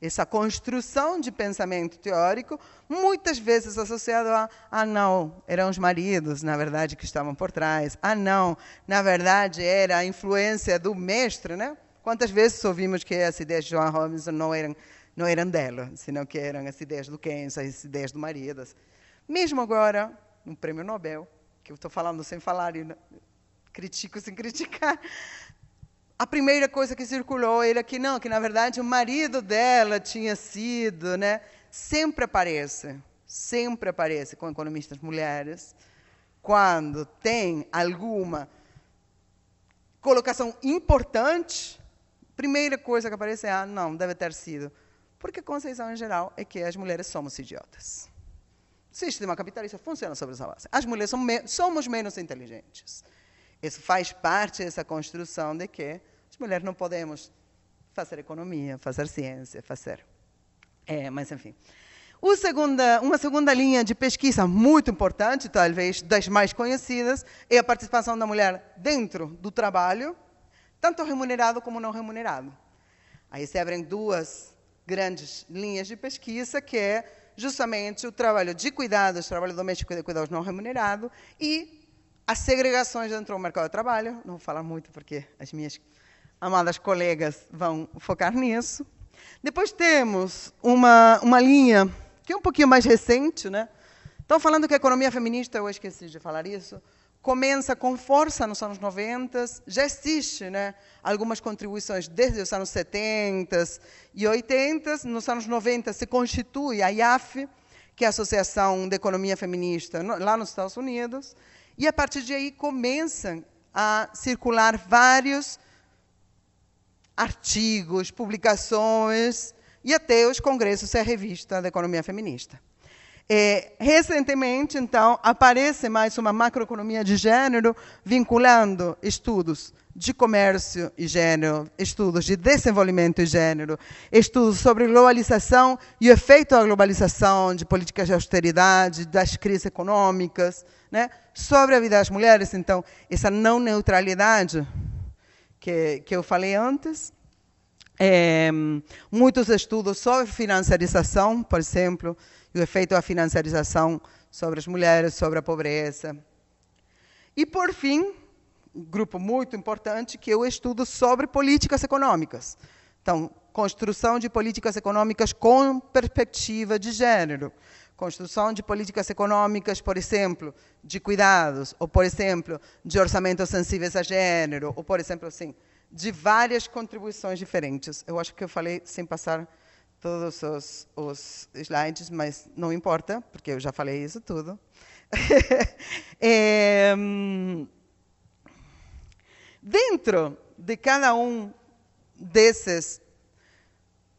Essa construção de pensamento teórico, muitas vezes associado a, ah, não, eram os maridos, na verdade, que estavam por trás, ah, não, na verdade, era a influência do mestre, né? Quantas vezes ouvimos que as ideias de João Robinson não eram não eram dela, senão que eram as ideias do Keynes, as ideias do marido. Mesmo agora, no prêmio Nobel, que eu estou falando sem falar e né, critico sem criticar, a primeira coisa que circulou era que não, que na verdade o marido dela tinha sido, né? Sempre aparece, sempre aparece com economistas mulheres, quando tem alguma colocação importante, primeira coisa que aparece é, ah, não, deve ter sido porque a conceição em geral é que as mulheres somos idiotas. O sistema capitalista funciona sobre essa base. As mulheres me somos menos inteligentes. Isso faz parte dessa construção de que as mulheres não podemos fazer economia, fazer ciência, fazer. É, mas, enfim. Segunda, uma segunda linha de pesquisa muito importante, talvez das mais conhecidas, é a participação da mulher dentro do trabalho, tanto remunerado como não remunerado. Aí se abrem duas grandes linhas de pesquisa, que é justamente o trabalho de cuidados, trabalho doméstico e de cuidados não remunerado, e as segregações dentro do mercado de trabalho. Não vou falar muito, porque as minhas amadas colegas vão focar nisso. Depois temos uma, uma linha que é um pouquinho mais recente, né? Estão falando que a economia feminista, eu esqueci de falar isso, começa com força nos anos 90, já existe né, algumas contribuições desde os anos 70 e 80, nos anos 90 se constitui a IAF, que é a Associação de Economia Feminista, lá nos Estados Unidos, e a partir de aí começam a circular vários artigos, publicações e até os congressos e a revista da economia feminista. É, recentemente, então, aparece mais uma macroeconomia de gênero vinculando estudos de comércio e gênero, estudos de desenvolvimento e gênero, estudos sobre globalização e o efeito da globalização, de políticas de austeridade, das crises econômicas, né? sobre a vida das mulheres. Então, essa não neutralidade que, que eu falei antes. É, muitos estudos sobre financiarização, por exemplo, e o efeito da financiarização sobre as mulheres, sobre a pobreza. E, por fim, um grupo muito importante, que é o estudo sobre políticas econômicas. Então, construção de políticas econômicas com perspectiva de gênero. Construção de políticas econômicas, por exemplo, de cuidados, ou, por exemplo, de orçamentos sensíveis a gênero, ou, por exemplo, assim, de várias contribuições diferentes. Eu acho que eu falei sem passar todos os, os slides, mas não importa, porque eu já falei isso tudo. [laughs] é, hum, dentro de cada um desses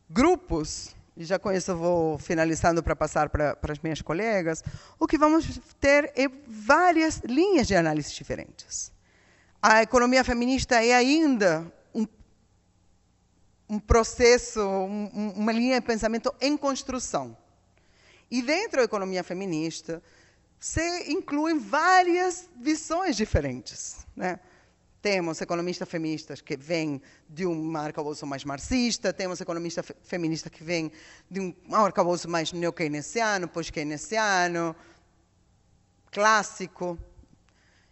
grupos, e já com isso vou finalizando para passar para as minhas colegas, o que vamos ter é várias linhas de análise diferentes. A economia feminista é ainda um processo, um, uma linha de pensamento em construção. E dentro da economia feminista, se incluem várias visões diferentes. Né? Temos economistas feministas que vêm de um arcabouço mais marxista, temos economistas feministas que vêm de um arcabouço mais neo-keynesiano, pós-keynesiano, clássico,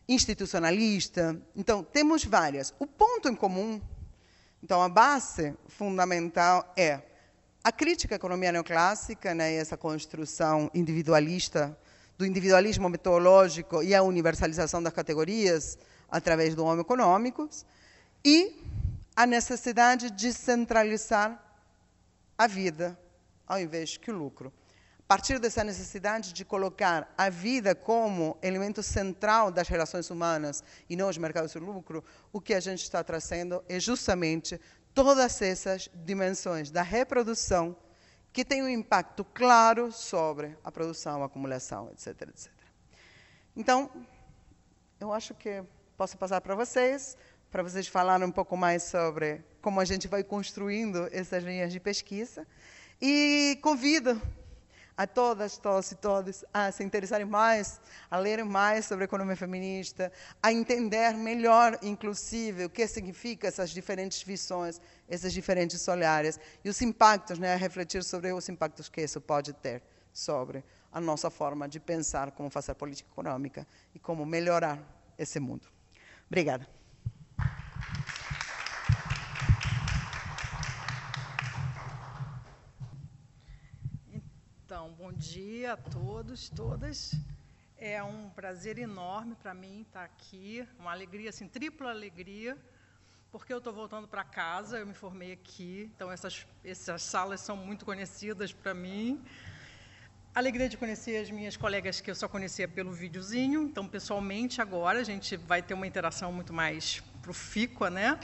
institucionalista. Então, temos várias. O ponto em comum então, a base fundamental é a crítica à economia neoclássica, né, essa construção individualista, do individualismo metodológico e a universalização das categorias através do homem econômico, e a necessidade de centralizar a vida ao invés que o lucro partir dessa necessidade de colocar a vida como elemento central das relações humanas e não os mercados de lucro, o que a gente está trazendo é justamente todas essas dimensões da reprodução que tem um impacto claro sobre a produção, a acumulação, etc, etc. Então, eu acho que posso passar para vocês, para vocês falarem um pouco mais sobre como a gente vai construindo essas linhas de pesquisa. E convido a todas, todos e todas a se interessarem mais, a lerem mais sobre a economia feminista, a entender melhor, inclusive, o que significa essas diferentes visões, essas diferentes olhares e os impactos, né, a refletir sobre os impactos que isso pode ter sobre a nossa forma de pensar como fazer política econômica e como melhorar esse mundo. Obrigada. Bom dia a todos, todas. É um prazer enorme para mim estar tá aqui, uma alegria, assim, tripla alegria, porque eu estou voltando para casa, eu me formei aqui, então essas, essas salas são muito conhecidas para mim. Alegria de conhecer as minhas colegas que eu só conhecia pelo videozinho, então pessoalmente agora a gente vai ter uma interação muito mais profícua, né?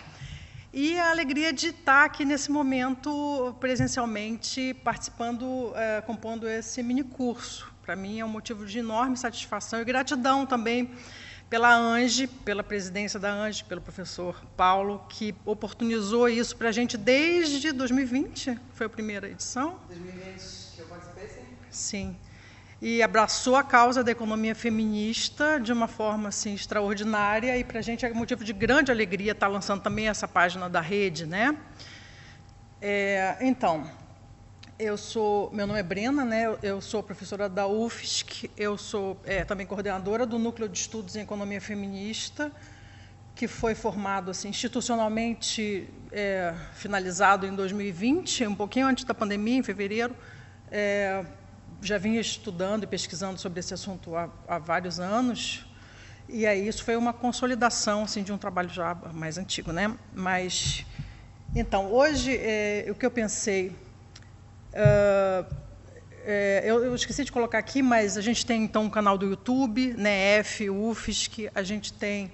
E a alegria de estar aqui nesse momento presencialmente participando, eh, compondo esse mini curso. Para mim é um motivo de enorme satisfação e gratidão também pela ANGE, pela presidência da ANGE, pelo professor Paulo, que oportunizou isso para a gente desde 2020, foi a primeira edição. 2020 que eu participei, sim. Sim e abraçou a causa da economia feminista de uma forma assim extraordinária e para a gente é motivo de grande alegria estar tá lançando também essa página da rede, né? É, então, eu sou, meu nome é Brena, né? Eu sou professora da UFSC, eu sou é, também coordenadora do núcleo de estudos em economia feminista que foi formado assim, institucionalmente é, finalizado em 2020, um pouquinho antes da pandemia, em fevereiro, é, já vinha estudando e pesquisando sobre esse assunto há, há vários anos, e aí isso foi uma consolidação assim, de um trabalho já mais antigo. Né? Mas, então, hoje, é, o que eu pensei... Uh, é, eu, eu, esqueci de colocar aqui, mas a gente tem então um canal do YouTube, né, F, UFSC, a gente tem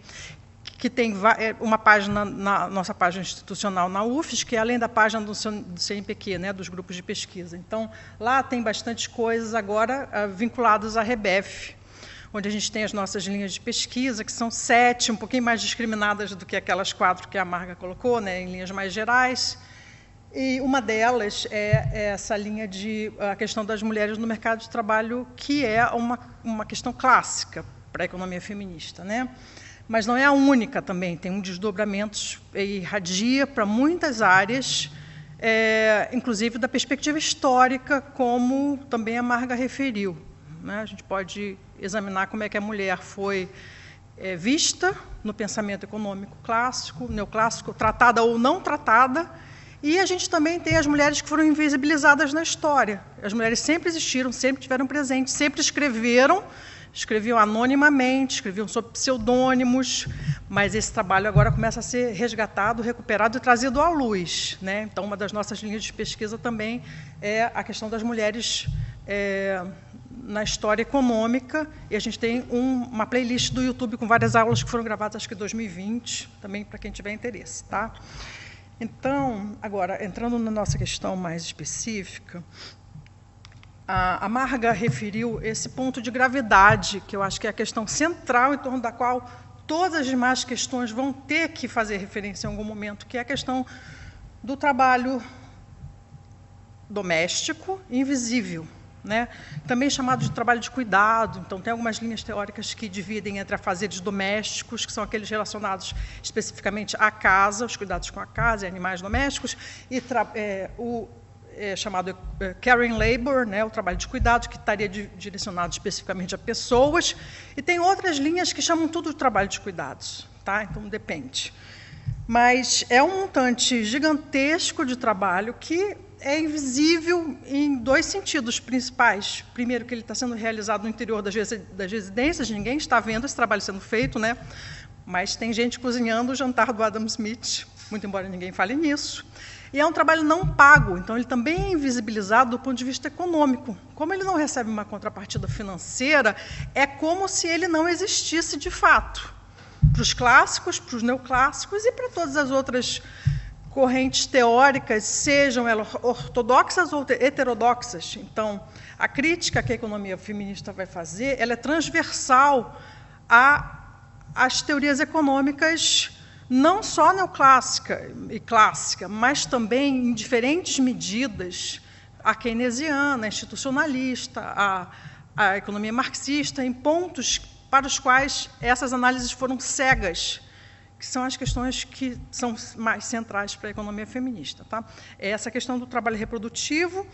que tem é, uma página na nossa página institucional na UFES, que é além da página do CNPq, né, dos grupos de pesquisa. Então, lá tem bastante coisas agora ah, vinculadas à REBEF, onde a gente tem as nossas linhas de pesquisa, que são sete, um pouquinho mais discriminadas do que aquelas quatro que a Marga colocou, né, em linhas mais gerais. E uma delas é, é essa linha de ah, a questão das mulheres no mercado de trabalho, que é uma, uma questão clássica para a economia feminista. Né? mas não é a única também, tem um desdobramento eh, e irradia para muitas áreas, é, inclusive da perspectiva histórica, como também a Marga referiu. Né? A gente pode examinar como é que a mulher foi é, vista no pensamento econômico clássico, neoclássico, tratada ou não tratada, e a gente também tem as mulheres que foram invisibilizadas na história. As mulheres sempre existiram, sempre tiveram presente, sempre escreveram, escreviam anonimamente, escreviam sob pseudônimos, mas esse trabalho agora começa a ser resgatado, recuperado e trazido à luz. Né? Então, uma das nossas linhas de pesquisa também é a questão das mulheres é, na história econômica, e a gente tem um, uma playlist do YouTube com várias aulas que foram gravadas, acho que em 2020, também para quem tiver interesse. Tá? Então, agora, entrando na nossa questão mais específica, a, Marga referiu esse ponto de gravidade, que eu acho que é a questão central em torno da qual todas as demais questões vão ter que fazer referência em algum momento, que é a questão do trabalho doméstico invisível, né? também chamado de trabalho de cuidado. Então, tem algumas linhas teóricas que dividem entre afazeres domésticos, que são aqueles relacionados especificamente à casa, os cuidados com a casa e animais domésticos, e é, o é, chamado é, Caring Labor, né, o trabalho de cuidado, que estaria de, direcionado especificamente a pessoas, e tem outras linhas que chamam tudo de trabalho de cuidados, tá? então depende. Mas é um montante gigantesco de trabalho que é invisível em dois sentidos principais. Primeiro, que ele está sendo realizado no interior das, das residências, ninguém está vendo esse trabalho sendo feito, né? mas tem gente cozinhando o jantar do Adam Smith, muito embora ninguém fale nisso. E é um trabalho não pago, então ele também é invisibilizado do ponto de vista econômico. Como ele não recebe uma contrapartida financeira, é como se ele não existisse de fato. Para os clássicos, para os neoclássicos e para todas as outras correntes teóricas, sejam elas ortodoxas ou heterodoxas. Então, a crítica que a economia feminista vai fazer, ela é transversal às teorias econômicas não só neoclássica e clássica, mas também em diferentes medidas, a keynesiana, a institucionalista, a, a economia marxista, em pontos para os quais essas análises foram cegas, que são as questões que são mais centrais para a economia feminista. Tá? É essa questão do trabalho reprodutivo,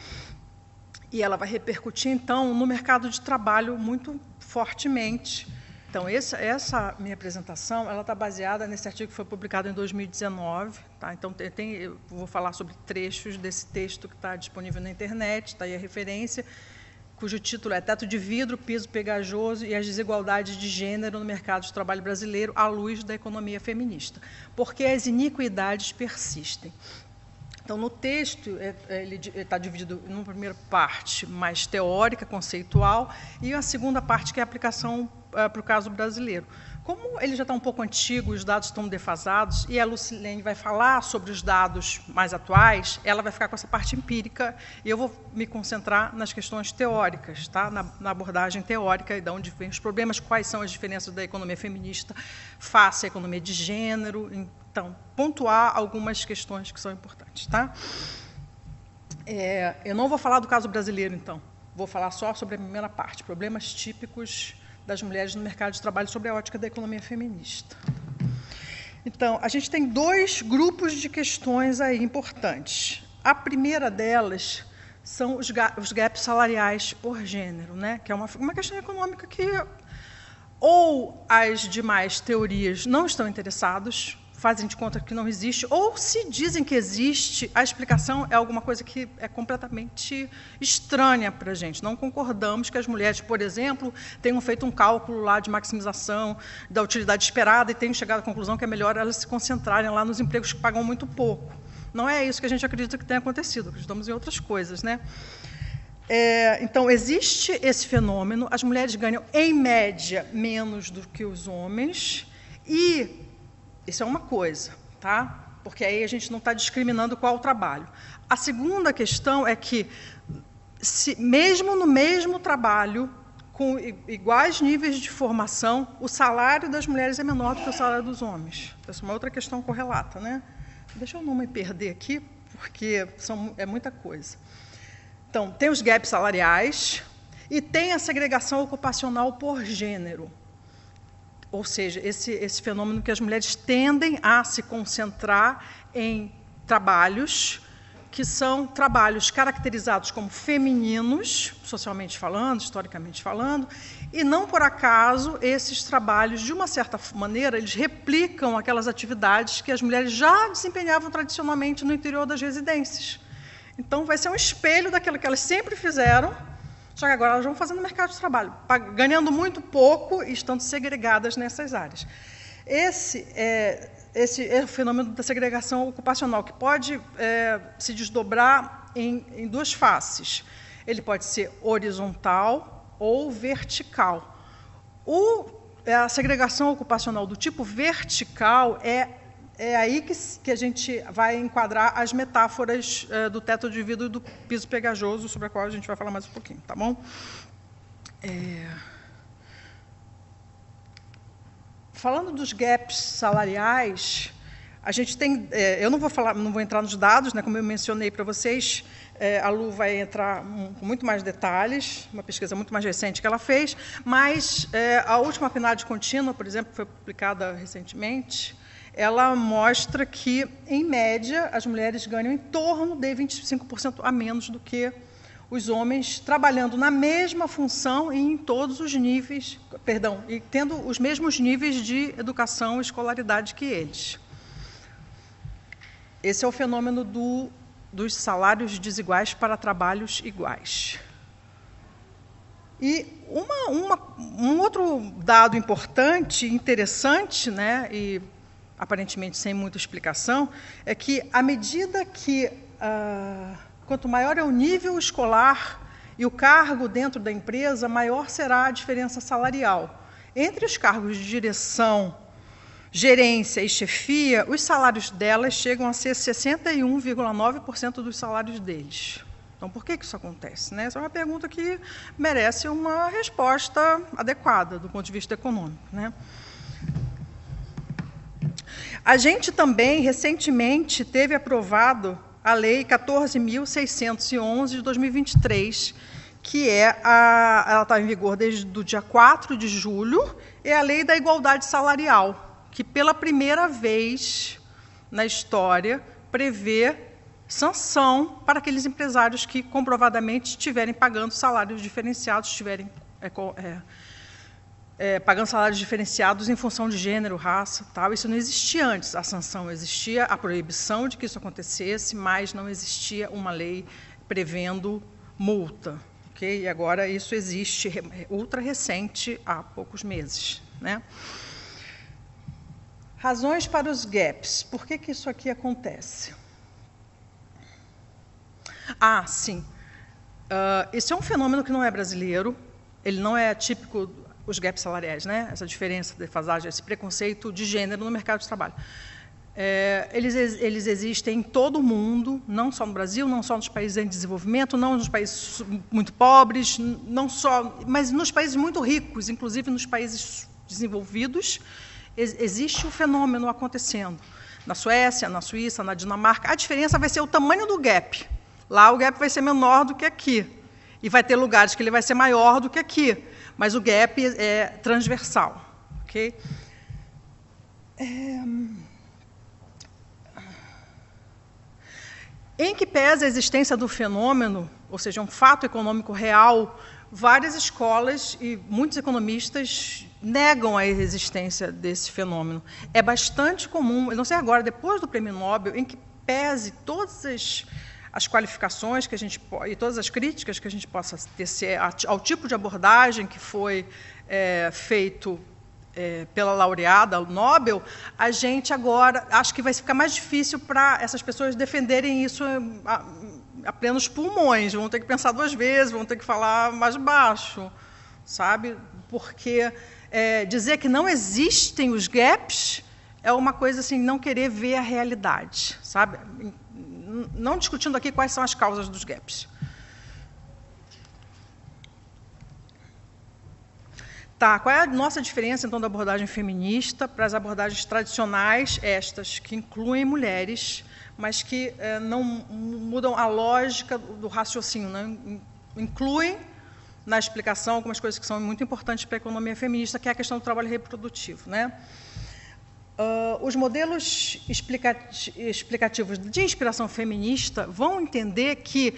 e ela vai repercutir, então, no mercado de trabalho muito fortemente então, esse, essa minha apresentação ela está baseada nesse artigo que foi publicado em 2019. Tá? Então, tem, tem, eu vou falar sobre trechos desse texto que está disponível na internet, está aí a referência, cujo título é Teto de Vidro, Piso Pegajoso e as Desigualdades de Gênero no Mercado de Trabalho Brasileiro à Luz da Economia Feminista. Porque as iniquidades persistem. Então, no texto, é, é, ele está dividido numa primeira parte mais teórica, conceitual, e a segunda parte, que é a aplicação é, para o caso brasileiro. Como ele já está um pouco antigo, os dados estão defasados, e a Lucilene vai falar sobre os dados mais atuais, ela vai ficar com essa parte empírica, e eu vou me concentrar nas questões teóricas, tá? na, na abordagem teórica, e de onde vem os problemas, quais são as diferenças da economia feminista face à economia de gênero. Então, pontuar algumas questões que são importantes. Tá? É, eu não vou falar do caso brasileiro, então. Vou falar só sobre a primeira parte, problemas típicos das mulheres no mercado de trabalho sobre a ótica da economia feminista. Então, a gente tem dois grupos de questões aí importantes. A primeira delas são os, ga os gaps salariais por gênero, né? que é uma, uma questão econômica que ou as demais teorias não estão interessadas, fazem de conta que não existe, ou se dizem que existe, a explicação é alguma coisa que é completamente estranha para a gente. Não concordamos que as mulheres, por exemplo, tenham feito um cálculo lá de maximização da utilidade esperada e tenham chegado à conclusão que é melhor elas se concentrarem lá nos empregos que pagam muito pouco. Não é isso que a gente acredita que tenha acontecido, acreditamos em outras coisas. Né? É, então, existe esse fenômeno, as mulheres ganham, em média, menos do que os homens, e isso é uma coisa, tá? Porque aí a gente não está discriminando qual o trabalho. A segunda questão é que, se, mesmo no mesmo trabalho, com iguais níveis de formação, o salário das mulheres é menor do que o salário dos homens. Essa é uma outra questão correlata, né? Deixa eu não me perder aqui, porque são, é muita coisa. Então, tem os gaps salariais e tem a segregação ocupacional por gênero. Ou seja, esse, esse fenômeno que as mulheres tendem a se concentrar em trabalhos que são trabalhos caracterizados como femininos, socialmente falando, historicamente falando, e não por acaso esses trabalhos, de uma certa maneira, eles replicam aquelas atividades que as mulheres já desempenhavam tradicionalmente no interior das residências. Então, vai ser um espelho daquilo que elas sempre fizeram, só que agora elas vão fazendo mercado de trabalho, ganhando muito pouco e estando segregadas nessas áreas. Esse é, esse é o fenômeno da segregação ocupacional, que pode é, se desdobrar em, em duas faces. Ele pode ser horizontal ou vertical. O, é, a segregação ocupacional do tipo vertical é é aí que, que a gente vai enquadrar as metáforas é, do teto de vidro e do piso pegajoso, sobre a qual a gente vai falar mais um pouquinho, tá bom? É... Falando dos gaps salariais, a gente tem, é, eu não vou falar, não vou entrar nos dados, né, como eu mencionei para vocês, é, a Lu vai entrar com muito mais detalhes, uma pesquisa muito mais recente que ela fez, mas é, a última PNAD contínua, por exemplo, que foi publicada recentemente, ela mostra que, em média, as mulheres ganham em torno de 25% a menos do que os homens, trabalhando na mesma função e em todos os níveis, perdão, e tendo os mesmos níveis de educação e escolaridade que eles. Esse é o fenômeno do, dos salários desiguais para trabalhos iguais. E uma, uma, um outro dado importante, interessante, né, e aparentemente sem muita explicação, é que à medida que uh, quanto maior é o nível escolar e o cargo dentro da empresa, maior será a diferença salarial. Entre os cargos de direção, gerência e chefia, os salários delas chegam a ser 61,9% dos salários deles. Então, por que, que isso acontece? Né? Essa é uma pergunta que merece uma resposta adequada do ponto de vista econômico. Né? A gente também, recentemente, teve aprovado a Lei 14.611 de 2023, que é a, ela está em vigor desde o dia 4 de julho, é a Lei da Igualdade Salarial, que pela primeira vez na história prevê sanção para aqueles empresários que comprovadamente estiverem pagando salários diferenciados, estiverem é, é, é, pagando salários diferenciados em função de gênero, raça, tal. Isso não existia antes. A sanção existia, a proibição de que isso acontecesse, mas não existia uma lei prevendo multa, ok? E agora isso existe, é ultra recente, há poucos meses, né? Razões para os gaps. Por que, que isso aqui acontece? Ah, sim. Uh, esse é um fenômeno que não é brasileiro. Ele não é típico os gaps salariais, né? essa diferença, de fasagem, esse preconceito de gênero no mercado de trabalho. É, eles, eles existem em todo o mundo, não só no Brasil, não só nos países em desenvolvimento, não nos países muito pobres, não só, mas nos países muito ricos, inclusive nos países desenvolvidos, ex existe o um fenômeno acontecendo. Na Suécia, na Suíça, na Dinamarca, a diferença vai ser o tamanho do gap. Lá o gap vai ser menor do que aqui, e vai ter lugares que ele vai ser maior do que aqui. Mas o gap é transversal. Okay? É... Em que pese a existência do fenômeno, ou seja, um fato econômico real, várias escolas e muitos economistas negam a existência desse fenômeno. É bastante comum, não sei agora, depois do prêmio Nobel, em que pese todas as as qualificações que a gente e todas as críticas que a gente possa ter é ao tipo de abordagem que foi é, feito é, pela laureada Nobel, a gente agora acho que vai ficar mais difícil para essas pessoas defenderem isso hum, apenas pulmões. Vão ter que pensar duas vezes, vão ter que falar mais baixo, sabe? Porque é, dizer que não existem os gaps é uma coisa assim não querer ver a realidade, sabe? não discutindo aqui quais são as causas dos gaps. Tá, qual é a nossa diferença, então, da abordagem feminista para as abordagens tradicionais, estas, que incluem mulheres, mas que eh, não mudam a lógica do raciocínio, né? incluem na explicação algumas coisas que são muito importantes para a economia feminista, que é a questão do trabalho reprodutivo. Né? Uh, os modelos explicativos de inspiração feminista vão entender que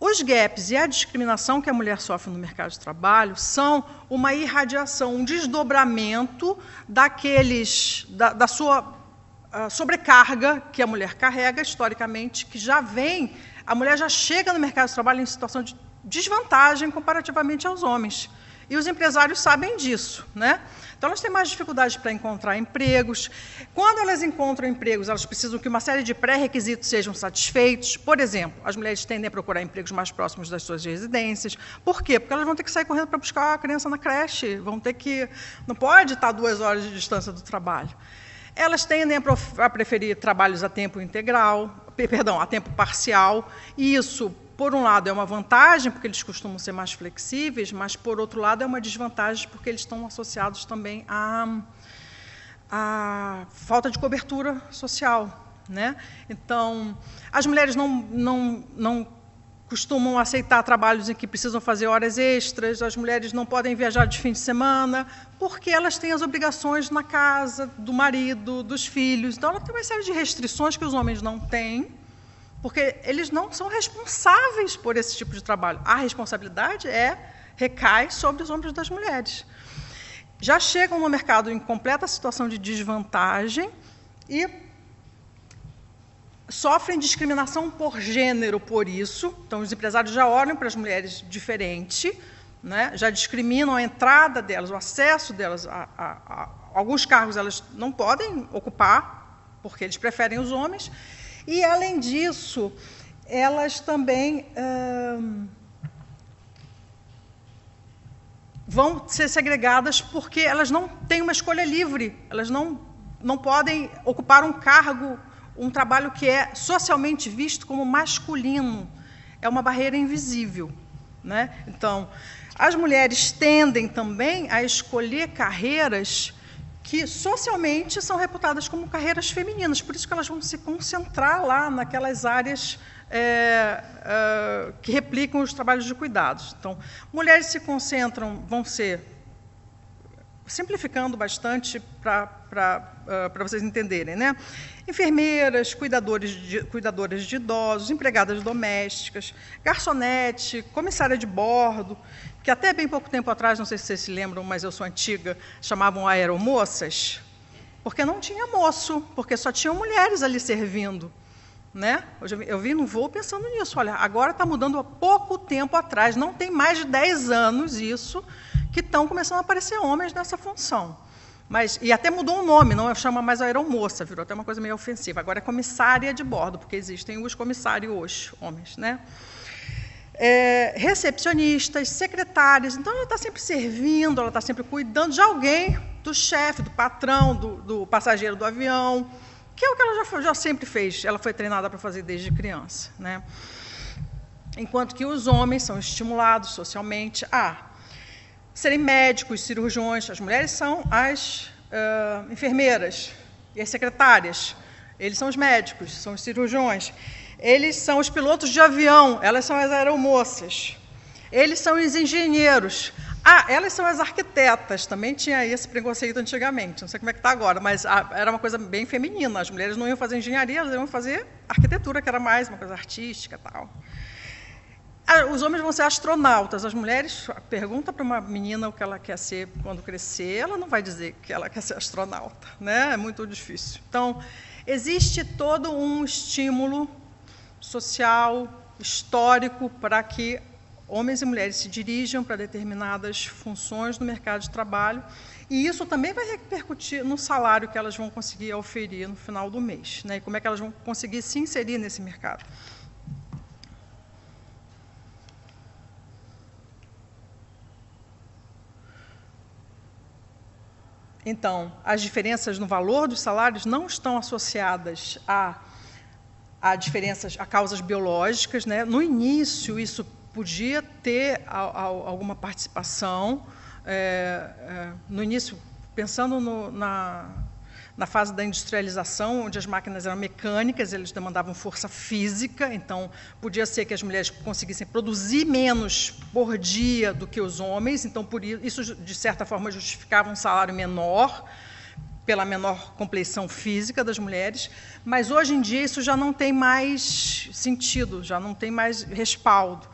os gaps e a discriminação que a mulher sofre no mercado de trabalho são uma irradiação, um desdobramento daqueles da, da sua ah, sobrecarga que a mulher carrega historicamente, que já vem, a mulher já chega no mercado de trabalho em situação de desvantagem comparativamente aos homens. E os empresários sabem disso, né? Então, elas têm mais dificuldades para encontrar empregos. Quando elas encontram empregos, elas precisam que uma série de pré-requisitos sejam satisfeitos. Por exemplo, as mulheres tendem a procurar empregos mais próximos das suas residências. Por quê? Porque elas vão ter que sair correndo para buscar a criança na creche, vão ter que. Não pode estar duas horas de distância do trabalho. Elas tendem a preferir trabalhos a tempo integral, perdão, a tempo parcial, e isso por um lado, é uma vantagem, porque eles costumam ser mais flexíveis, mas, por outro lado, é uma desvantagem, porque eles estão associados também à, à falta de cobertura social. Né? Então, as mulheres não, não, não costumam aceitar trabalhos em que precisam fazer horas extras, as mulheres não podem viajar de fim de semana, porque elas têm as obrigações na casa, do marido, dos filhos. Então, ela tem uma série de restrições que os homens não têm porque eles não são responsáveis por esse tipo de trabalho. A responsabilidade é recai sobre os ombros das mulheres. Já chegam no mercado em completa situação de desvantagem e sofrem discriminação por gênero por isso. Então, os empresários já olham para as mulheres diferente, né? já discriminam a entrada delas, o acesso delas. A, a, a alguns cargos elas não podem ocupar, porque eles preferem os homens e, além disso, elas também hum, vão ser segregadas porque elas não têm uma escolha livre, elas não, não podem ocupar um cargo, um trabalho que é socialmente visto como masculino. É uma barreira invisível. Né? Então, as mulheres tendem também a escolher carreiras que socialmente são reputadas como carreiras femininas, por isso que elas vão se concentrar lá naquelas áreas é, é, que replicam os trabalhos de cuidados. Então, mulheres se concentram, vão ser simplificando bastante para uh, é, vocês entenderem, né? Enfermeiras, cuidadores de, cuidadoras de idosos, empregadas domésticas, garçonete, comissária de bordo, que até bem pouco tempo atrás, não sei se vocês se lembram, mas eu sou antiga, chamavam aeromoças, porque não tinha moço, porque só tinham mulheres ali servindo. Né? Eu, eu vi num voo pensando nisso. Olha, agora está mudando há pouco tempo atrás, não tem mais de 10 anos isso, que estão começando a aparecer homens nessa função. Mas, e até mudou o nome, não chama mais aeromoça, virou até uma coisa meio ofensiva. Agora é comissária de bordo, porque existem os comissários hoje, homens. Né? é, recepcionistas, secretárias. Então, ela está sempre servindo, ela está sempre cuidando de alguém, do chefe, do patrão, do, do, passageiro do avião, que é o que ela já, já sempre fez. Ela foi treinada para fazer desde criança. Né? Enquanto que os homens são estimulados socialmente a serem médicos, cirurgiões. As mulheres são as uh, enfermeiras e as secretárias. Eles são os médicos, são os cirurgiões eles são os pilotos de avião, elas são as aeromoças. Eles são os engenheiros. Ah, elas são as arquitetas. Também tinha esse preconceito antigamente. Não sei como é que está agora, mas ah, era uma coisa bem feminina. As mulheres não iam fazer engenharia, elas iam fazer arquitetura, que era mais uma coisa artística, tal. Ah, os homens vão ser astronautas. As mulheres ah, pergunta para uma menina o que ela quer ser quando crescer, ela não vai dizer que ela quer ser astronauta, né? É muito difícil. Então, existe todo um estímulo social, histórico, para que homens e mulheres se dirijam para determinadas funções no mercado de trabalho. E isso também vai repercutir no salário que elas vão conseguir oferir no final do mês, né? e como é que elas vão conseguir se inserir nesse mercado. Então, as diferenças no valor dos salários não estão associadas a a diferenças, a causas biológicas. Né? No início, isso podia ter a, a, alguma participação. É, é, no início, pensando no, na, na fase da industrialização, onde as máquinas eram mecânicas, eles demandavam força física, então podia ser que as mulheres conseguissem produzir menos por dia do que os homens, então por isso de certa forma justificava um salário menor pela menor compleição física das mulheres, mas hoje em dia isso já não tem mais sentido, já não tem mais respaldo.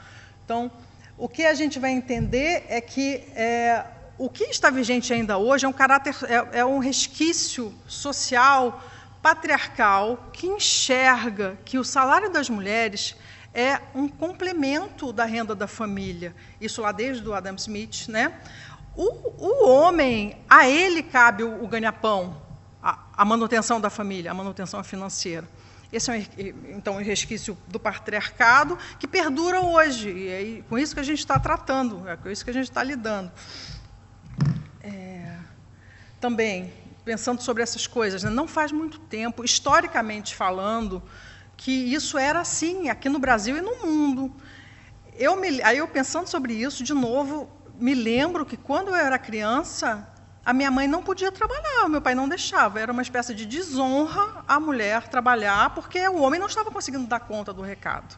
Então, o que a gente vai entender é que é, o que está vigente ainda hoje é um caráter, é, é um resquício social patriarcal que enxerga que o salário das mulheres é um complemento da renda da família. Isso lá desde o Adam Smith, né? O, o homem, a ele cabe o, o ganha-pão, a, a, manutenção da família, a manutenção financeira. Esse é, um, então, um resquício do patriarcado que perdura hoje. E é com isso que a gente está tratando, é com isso que a gente está lidando. É, também, pensando sobre essas coisas, né, não faz muito tempo, historicamente falando, que isso era assim, aqui no Brasil e no mundo. Eu me, aí eu pensando sobre isso, de novo, me lembro que quando eu era criança, a minha mãe não podia trabalhar, o meu pai não deixava. Era uma espécie de desonra a mulher trabalhar, porque o homem não estava conseguindo dar conta do recado.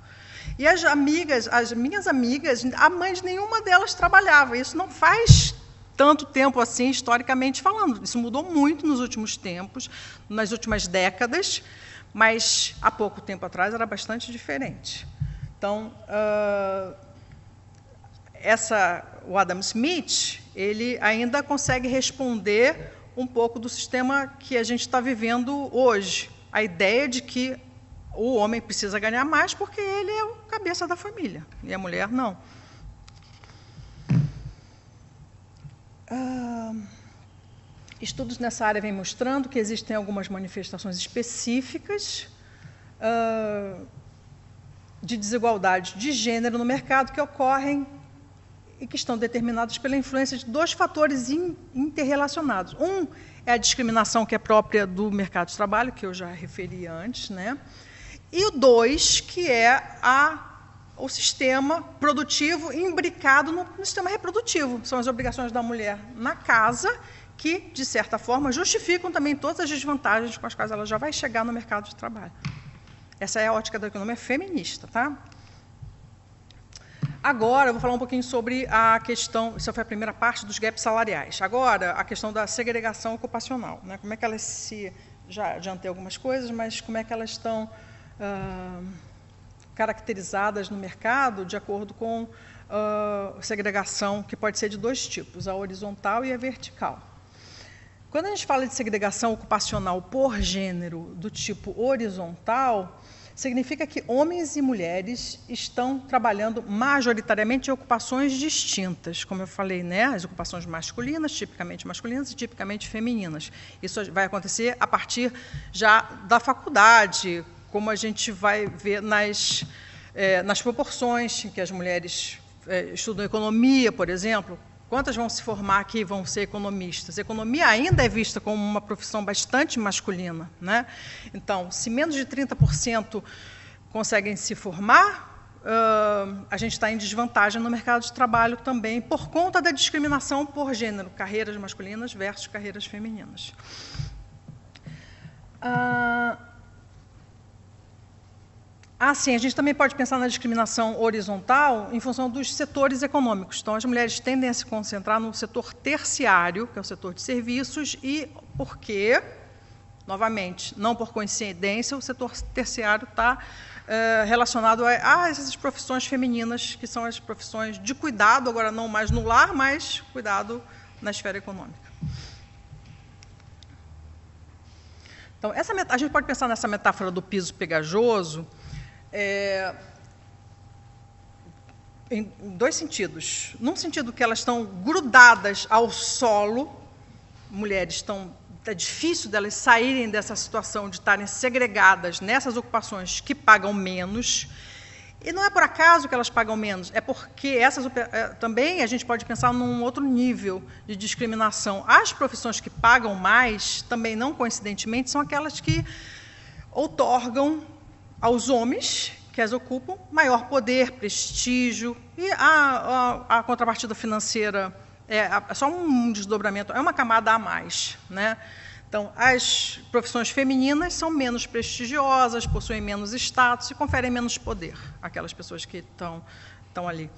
E as amigas, as minhas amigas, a mãe de nenhuma delas trabalhava. Isso não faz tanto tempo assim, historicamente falando. Isso mudou muito nos últimos tempos, nas últimas décadas, mas há pouco tempo atrás era bastante diferente. Então, uh essa, o Adam Smith ele ainda consegue responder um pouco do sistema que a gente está vivendo hoje. A ideia de que o homem precisa ganhar mais porque ele é o cabeça da família e a mulher não. estudos nessa área vêm mostrando que existem algumas manifestações específicas de desigualdade de gênero no mercado que ocorrem e que estão determinados pela influência de dois fatores interrelacionados. Um é a discriminação que é própria do mercado de trabalho, que eu já referi antes, né? e o dois, que é a, o sistema produtivo imbricado no, no sistema reprodutivo. São as obrigações da mulher na casa, que, de certa forma, justificam também todas as desvantagens com as quais ela já vai chegar no mercado de trabalho. Essa é a ótica da economia feminista, tá? Agora, eu vou falar um pouquinho sobre a questão, isso foi a primeira parte dos gaps salariais. Agora, a questão da segregação ocupacional. Né? Como é que elas se. Já adiantei algumas coisas, mas como é que elas estão ah, caracterizadas no mercado de acordo com ah, segregação, que pode ser de dois tipos, a horizontal e a vertical. Quando a gente fala de segregação ocupacional por gênero do tipo horizontal, significa que homens e mulheres estão trabalhando majoritariamente em ocupações distintas, como eu falei, né? As ocupações masculinas, tipicamente masculinas e tipicamente femininas. Isso vai acontecer a partir já da faculdade, como a gente vai ver nas, eh, nas proporções que as mulheres eh, estudam economia, por exemplo, Quantas vão se formar aqui e vão ser economistas? Economia ainda é vista como uma profissão bastante masculina. Né? Então, se menos de 30% conseguem se formar, Uh, a gente está em desvantagem no mercado de trabalho também por conta da discriminação por gênero, carreiras masculinas versus carreiras femininas. Uh, ah, sim, a gente também pode pensar na discriminação horizontal em função dos setores econômicos. Então, as mulheres tendem a se concentrar no setor terciário, que é o setor de serviços, e porque, novamente, não por coincidência, o setor terciário está eh, relacionado a, a, essas profissões femininas, que são as profissões de cuidado, agora não mais no lar, mas cuidado na esfera econômica. Então, essa, a gente pode pensar nessa metáfora do piso pegajoso é, em dois sentidos. Num sentido que elas estão grudadas ao solo, mulheres estão é difícil delas saírem dessa situação de estarem segregadas nessas ocupações que pagam menos. E não é por acaso que elas pagam menos, é porque essas é, também a gente pode pensar num outro nível de discriminação. As profissões que pagam mais também não coincidentemente são aquelas que outorgam aos homens que as ocupam maior poder, prestígio e a, a, a contrapartida financeira é, é, só um desdobramento, é uma camada a mais, né? Então, as profissões femininas são menos prestigiosas, possuem menos status e conferem menos poder àquelas pessoas que estão, estão ali.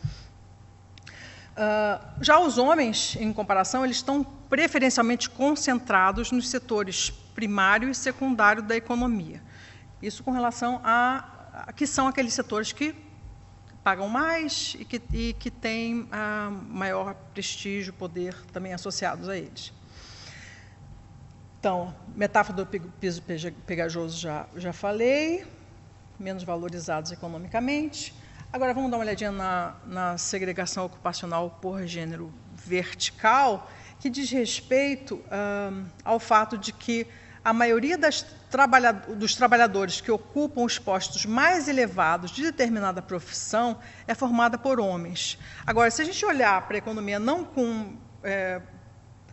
Uh, já os homens, em comparação, eles estão preferencialmente concentrados nos setores primário e secundário da economia. Isso com relação a, a que são aqueles setores que pagam mais e que, e que têm ah, maior prestígio, poder também associados a eles. Então, metáfora do piso pegajoso já, já falei, menos valorizados economicamente. Agora vamos dar uma olhadinha na, na segregação ocupacional por gênero vertical, que diz respeito ah, ao fato de que a maioria das dos trabalhadores que ocupam os postos mais elevados de determinada profissão é formada por homens. Agora, se a gente olhar para a economia não com, é,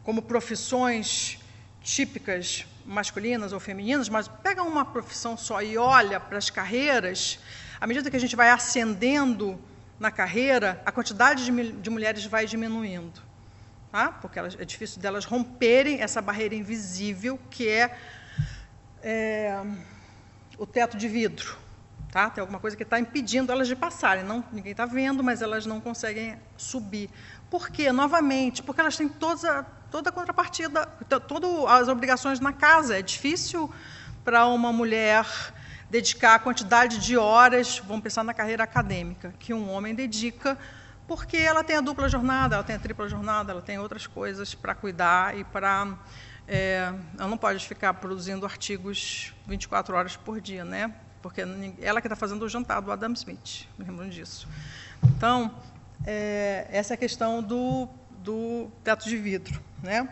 como profissões típicas masculinas ou femininas, mas pega uma profissão só e olha para as carreiras, à medida que a gente vai ascendendo na carreira, a quantidade de, de mulheres vai diminuindo. Tá? Porque elas, é difícil delas romperem essa barreira invisível que é é, o teto de vidro. Tá? Tem alguma coisa que está impedindo elas de passarem. Não, ninguém está vendo, mas elas não conseguem subir. Por quê? Novamente, porque elas têm toda, toda a contrapartida, todas as obrigações na casa. É difícil para uma mulher dedicar a quantidade de horas, vamos pensar na carreira acadêmica, que um homem dedica, porque ela tem a dupla jornada, ela tem a tripla jornada, ela tem outras coisas para cuidar e para é, ela não pode ficar produzindo artigos 24 horas por dia, né? Porque ela que está fazendo o jantar do Adam Smith, lembro disso. Então, é, essa é a questão do, do teto de vidro, né?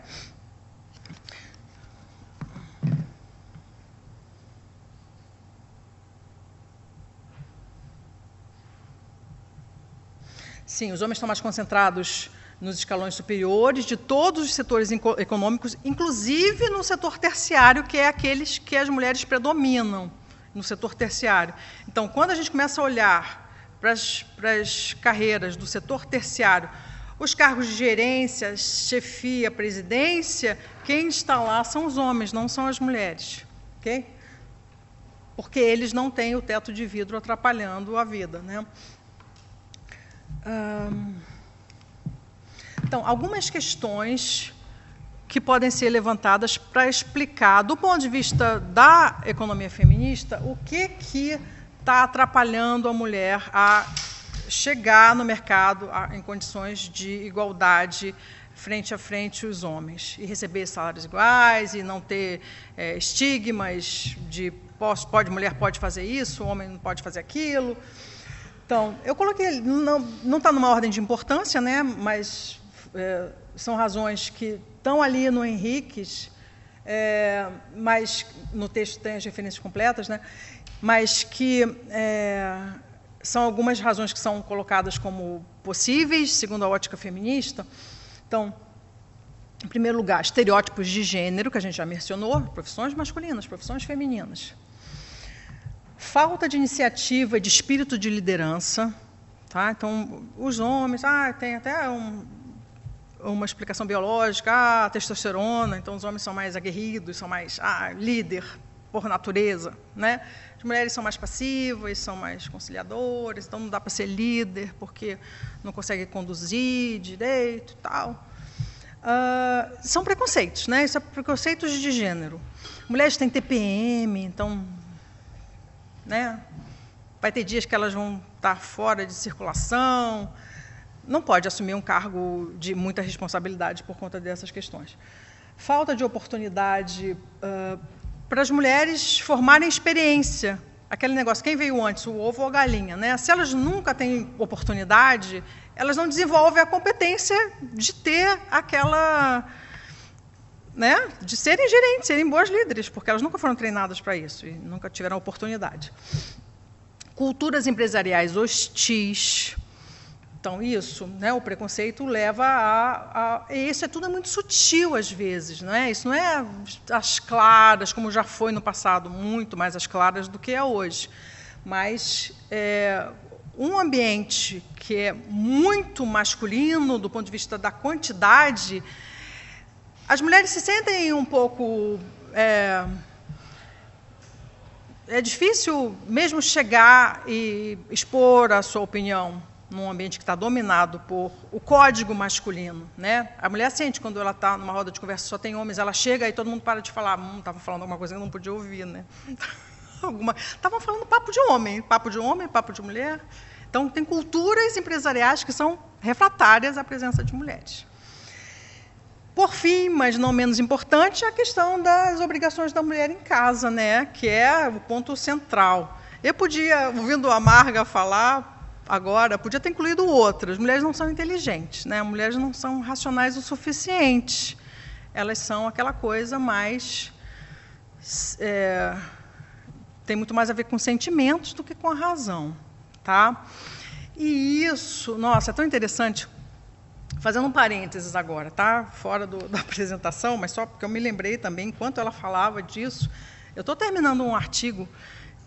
Sim, os homens estão mais concentrados nos escalões superiores de todos os setores econômicos, inclusive no setor terciário, que é aqueles que as mulheres predominam no setor terciário. Então, quando a gente começa a olhar para as, para as carreiras do setor terciário, os cargos de gerência, chefia, presidência, quem está lá são os homens, não são as mulheres, ok? Porque eles não têm o teto de vidro atrapalhando a vida, né? Um... Então, algumas questões que podem ser levantadas para explicar, do ponto de vista da economia feminista, o que que está atrapalhando a mulher a chegar no mercado a, em condições de igualdade frente a frente os homens e receber salários iguais e não ter é, estigmas de posso, pode mulher pode fazer isso, homem não pode fazer aquilo. Então, eu coloquei, não está numa ordem de importância, né, mas é, são razões que estão ali no Henriques, é, mas no texto tem as referências completas, né? mas que é, são algumas razões que são colocadas como possíveis, segundo a ótica feminista. Então, em primeiro lugar, estereótipos de gênero, que a gente já mencionou, profissões masculinas, profissões femininas. Falta de iniciativa e de espírito de liderança. Tá? Então, os homens, ah, tem até um, uma explicação biológica, ah, testosterona, então os homens são mais aguerridos, são mais ah, líder por natureza, né? As mulheres são mais passivas, são mais conciliadoras, então não dá para ser líder porque não consegue conduzir direito, tal. Uh, são preconceitos, né? Isso é preconceitos de gênero. Mulheres têm TPM, então, né? Vai ter dias que elas vão estar tá fora de circulação, não pode assumir um cargo de muita responsabilidade por conta dessas questões. Falta de oportunidade uh, para as mulheres formarem experiência. Aquele negócio, quem veio antes, o ovo ou a galinha? Né? Se elas nunca têm oportunidade, elas não desenvolvem a competência de ter aquela. Né, de serem gerentes, serem boas líderes, porque elas nunca foram treinadas para isso e nunca tiveram oportunidade. Culturas empresariais hostis, então isso, né? O preconceito leva a, a isso é tudo é muito sutil às vezes, não é? Isso não é as claras como já foi no passado, muito mais as claras do que é hoje, mas é, um ambiente que é muito masculino do ponto de vista da quantidade, as mulheres se sentem um pouco é, é difícil mesmo chegar e expor a sua opinião num ambiente que está dominado por o código masculino, né? A mulher sente quando ela está numa roda de conversa só tem homens, ela chega e todo mundo para de falar, hum, estava falando alguma coisa que eu não podia ouvir, né? [laughs] alguma, estavam falando papo de homem, papo de homem, papo de mulher. Então tem culturas empresariais que são refratárias à presença de mulheres. Por fim, mas não menos importante, a questão das obrigações da mulher em casa, né? Que é o ponto central. Eu podia, ouvindo a Marga falar, agora, podia ter incluído outras. Mulheres não são inteligentes, né? mulheres não são racionais o suficiente. Elas são aquela coisa mais. É, tem muito mais a ver com sentimentos do que com a razão. Tá? E isso, nossa, é tão interessante. Fazendo um parênteses agora, tá? Fora do, [laughs] da apresentação, mas só porque eu me lembrei também, enquanto ela falava disso, eu estou terminando um artigo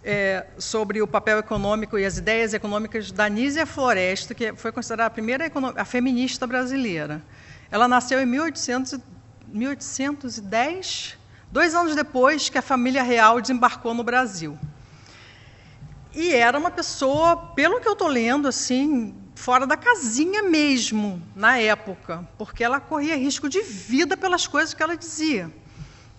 é, sobre o papel econômico e as ideias econômicas da Nízia Floresta, que foi considerada a primeira a feminista brasileira. Ela nasceu em 1800, 1810, dois anos depois que a família real desembarcou no Brasil. E era uma pessoa, pelo que eu estou lendo, assim, fora da casinha mesmo, na época, porque ela corria risco de vida pelas coisas que ela dizia.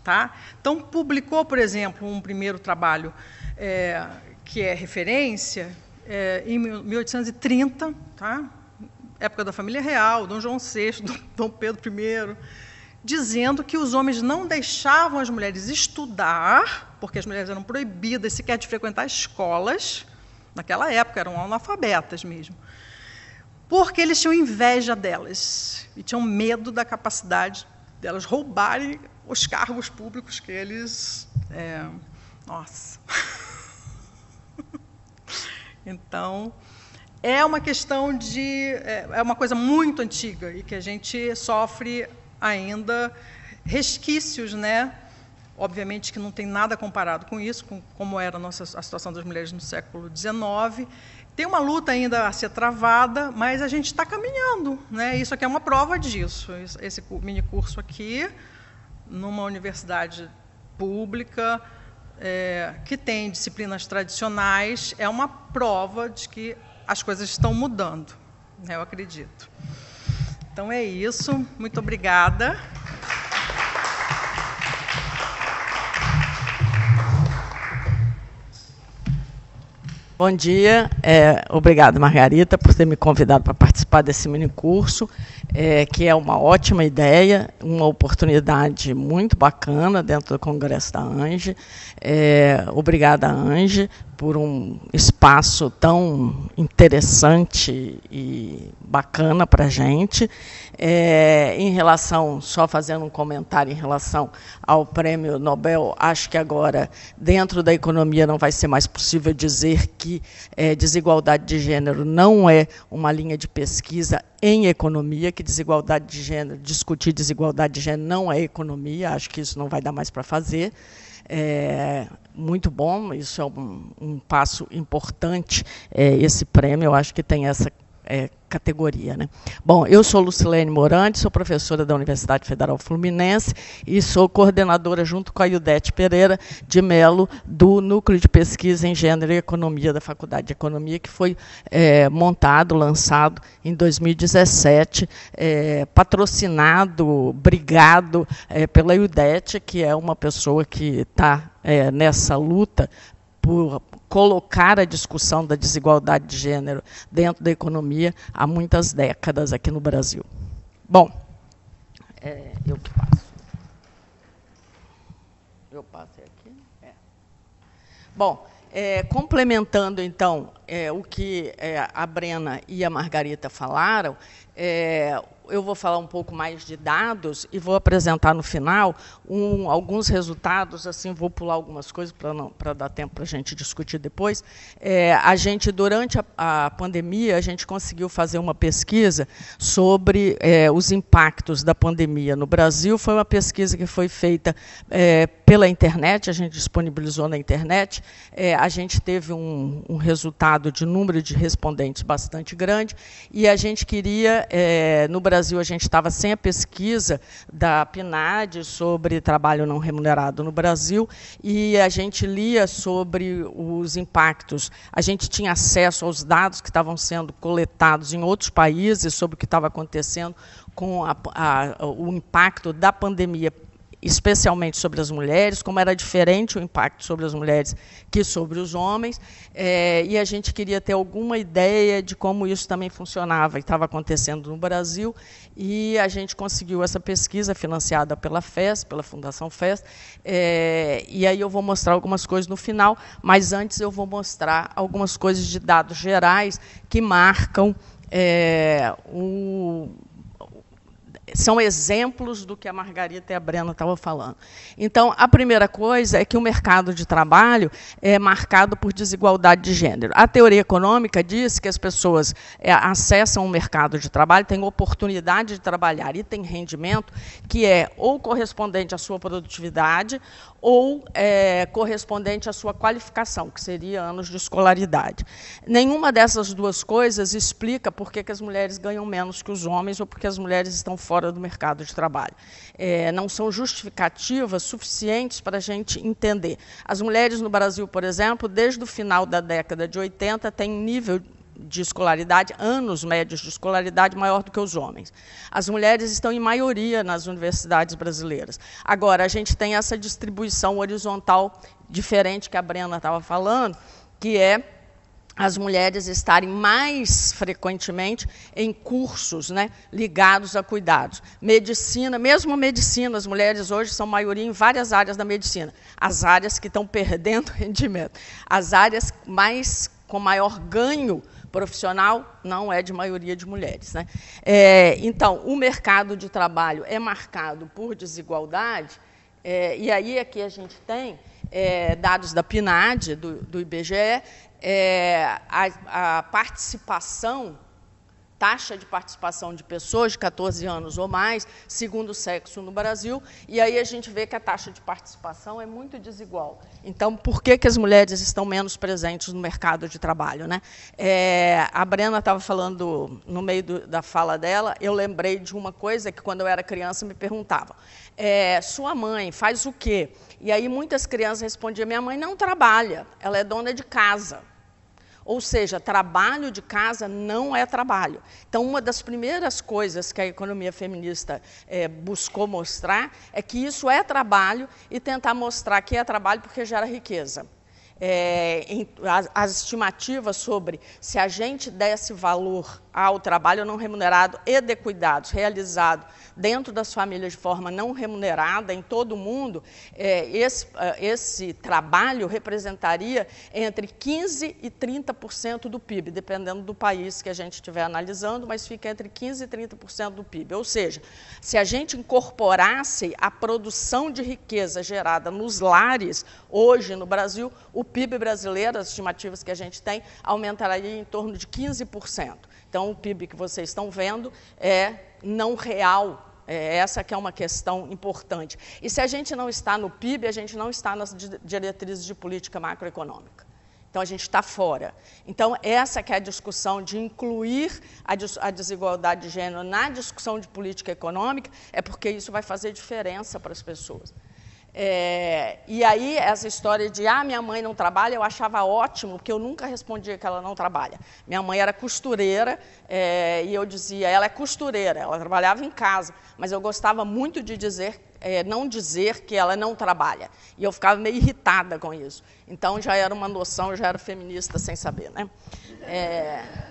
Tá? Então, publicou, por exemplo, um primeiro trabalho é, que é referência, é, em 1830, tá? época da família real, Dom João VI, [laughs] Dom Pedro I, dizendo que os homens não deixavam as mulheres estudar, porque as mulheres eram proibidas sequer de frequentar escolas, naquela época eram analfabetas mesmo, porque eles tinham inveja delas e tinham medo da capacidade delas roubarem os cargos públicos que eles é, nossa. [laughs] então, é uma questão de. É, é uma coisa muito antiga e que a gente sofre ainda resquícios, né? Obviamente que não tem nada comparado com isso, com como era a, nossa, a situação das mulheres no século XIX. Tem uma luta ainda a ser travada, mas a gente está caminhando. Né? Isso aqui é uma prova disso. Esse mini curso aqui, numa universidade pública, é, que tem disciplinas tradicionais é uma prova de que as coisas estão mudando, né, eu acredito. Então é isso, muito obrigada. Bom dia, é, obrigado Margarita por ter me convidado para participar desse minicurso é, que é uma ótima ideia, uma oportunidade muito bacana dentro do Congresso da ANGE. É, obrigada, ANGE, por um espaço tão interessante e bacana para a gente. É, em relação, só fazendo um comentário em relação ao prêmio Nobel, acho que agora, dentro da economia, não vai ser mais possível dizer que é, desigualdade de gênero não é uma linha de pesquisa em economia, que desigualdade de gênero, discutir desigualdade de gênero não é economia, acho que isso não vai dar mais para fazer. É muito bom, isso é um, um passo importante, é, esse prêmio, eu acho que tem essa é, categoria. Né? Bom, eu sou Lucilene Morante, sou professora da Universidade Federal Fluminense e sou coordenadora, junto com a Iudete Pereira de Melo, do Núcleo de Pesquisa em Gênero e Economia da Faculdade de Economia, que foi é, montado, lançado em 2017, é, patrocinado, brigado é, pela Iudete, que é uma pessoa que está é, nessa luta por, colocar a discussão da desigualdade de gênero dentro da economia há muitas décadas aqui no Brasil. Bom, é, eu passo. Eu passei é aqui? É. Bom, é, complementando, então, é, o que é, a Brena e a Margarita falaram, é, eu vou falar um pouco mais de dados e vou apresentar no final um, alguns resultados, assim, vou pular algumas coisas para dar tempo para a gente discutir depois. É, a gente, durante a, a, pandemia, a gente conseguiu fazer uma pesquisa sobre é, os impactos da pandemia no Brasil. Foi uma pesquisa que foi feita é, pela internet, a gente disponibilizou na internet. É, a gente teve um, um, resultado de número de respondentes bastante grande e a gente queria, é, no Brasil, Brasil a gente estava sem a pesquisa da PNAD sobre trabalho não remunerado no Brasil e a gente lia sobre os impactos. A gente tinha acesso aos dados que estavam sendo coletados em outros países sobre o que estava acontecendo com a, a, o impacto da pandemia especialmente sobre as mulheres, como era diferente o impacto sobre as mulheres que sobre os homens, é, e a gente queria ter alguma ideia de como isso também funcionava e estava acontecendo no Brasil, e a gente conseguiu essa pesquisa financiada pela FES, pela Fundação FES, é, e aí eu vou mostrar algumas coisas no final, mas antes eu vou mostrar algumas coisas de dados gerais que marcam é, o são exemplos do que a Margarita e a Brena estavam falando. Então, a primeira coisa é que o mercado de trabalho é marcado por desigualdade de gênero. A teoria econômica diz que as pessoas é, acessam o mercado de trabalho, têm oportunidade de trabalhar e têm rendimento que é ou correspondente à sua produtividade ou é, correspondente à sua qualificação, que seria anos de escolaridade. Nenhuma dessas duas coisas explica por que, que as mulheres ganham menos que os homens ou porque as mulheres estão fora fora do mercado de trabalho. É, não são justificativas suficientes para a gente entender. As mulheres no Brasil, por exemplo, desde o final da década de 80, têm nível de escolaridade, anos médios de escolaridade maior do que os homens. As mulheres estão em maioria nas universidades brasileiras. Agora, a gente tem essa distribuição horizontal diferente que a Brena estava falando, que é as mulheres estarem mais frequentemente em cursos né, ligados a cuidados. Medicina, mesmo medicina, as mulheres hoje são maioria em várias áreas da medicina. As áreas que estão perdendo [laughs] rendimento, as áreas mais com maior ganho profissional não é de maioria de mulheres. Né? É, então, o mercado de trabalho é marcado por desigualdade, é, e aí aqui é a gente tem é, dados da PNAD, do, do IBGE, é, a, a participação, taxa de participação de pessoas de 14 anos ou mais, segundo sexo no Brasil, e aí a gente vê que a taxa de participação é muito desigual. Então, por que, que as mulheres estão menos presentes no mercado de trabalho? Né? É, a Brena estava falando, no meio do, da fala dela, eu lembrei de uma coisa que, quando eu era criança, me perguntava É, sua mãe faz o quê? E aí muitas crianças respondiam, minha mãe não trabalha, ela é dona de casa. Ou seja, trabalho de casa não é trabalho. Então, uma das primeiras coisas que a economia feminista é, buscou mostrar é que isso é trabalho e tentar mostrar que é trabalho porque gera riqueza é, em, as, as estimativas sobre se a gente desse valor ao trabalho não remunerado e de cuidados realizado dentro das famílias de forma não remunerada em todo o mundo, é, esse, é, esse trabalho representaria entre 15% e 30% do PIB, dependendo do país que a gente estiver analisando, mas fica entre 15% e 30% do PIB. Ou seja, se a gente incorporasse a produção de riqueza gerada nos lares, hoje no Brasil, o PIB brasileiro, as estimativas que a gente tem, aumentaria em torno de 15%. Então, o PIB que vocês estão vendo é não real é, essa que é uma questão importante. E se a gente não está no PIB, a gente não está nas diretrizes de política macroeconômica. Então, a gente está fora. Então, essa que é a discussão de incluir a, des a desigualdade de gênero na discussão de política econômica, é porque isso vai fazer diferença para as pessoas. É, e aí, essa história de, ah, minha mãe não trabalha, eu achava ótimo, porque eu nunca respondia que ela não trabalha. Minha mãe era costureira, é, e eu dizia, ela é costureira, ela trabalhava em casa, mas eu gostava muito de dizer, é, não dizer que ela não trabalha. E eu ficava meio irritada com isso. Então, já era uma noção, já era feminista sem saber, né? É.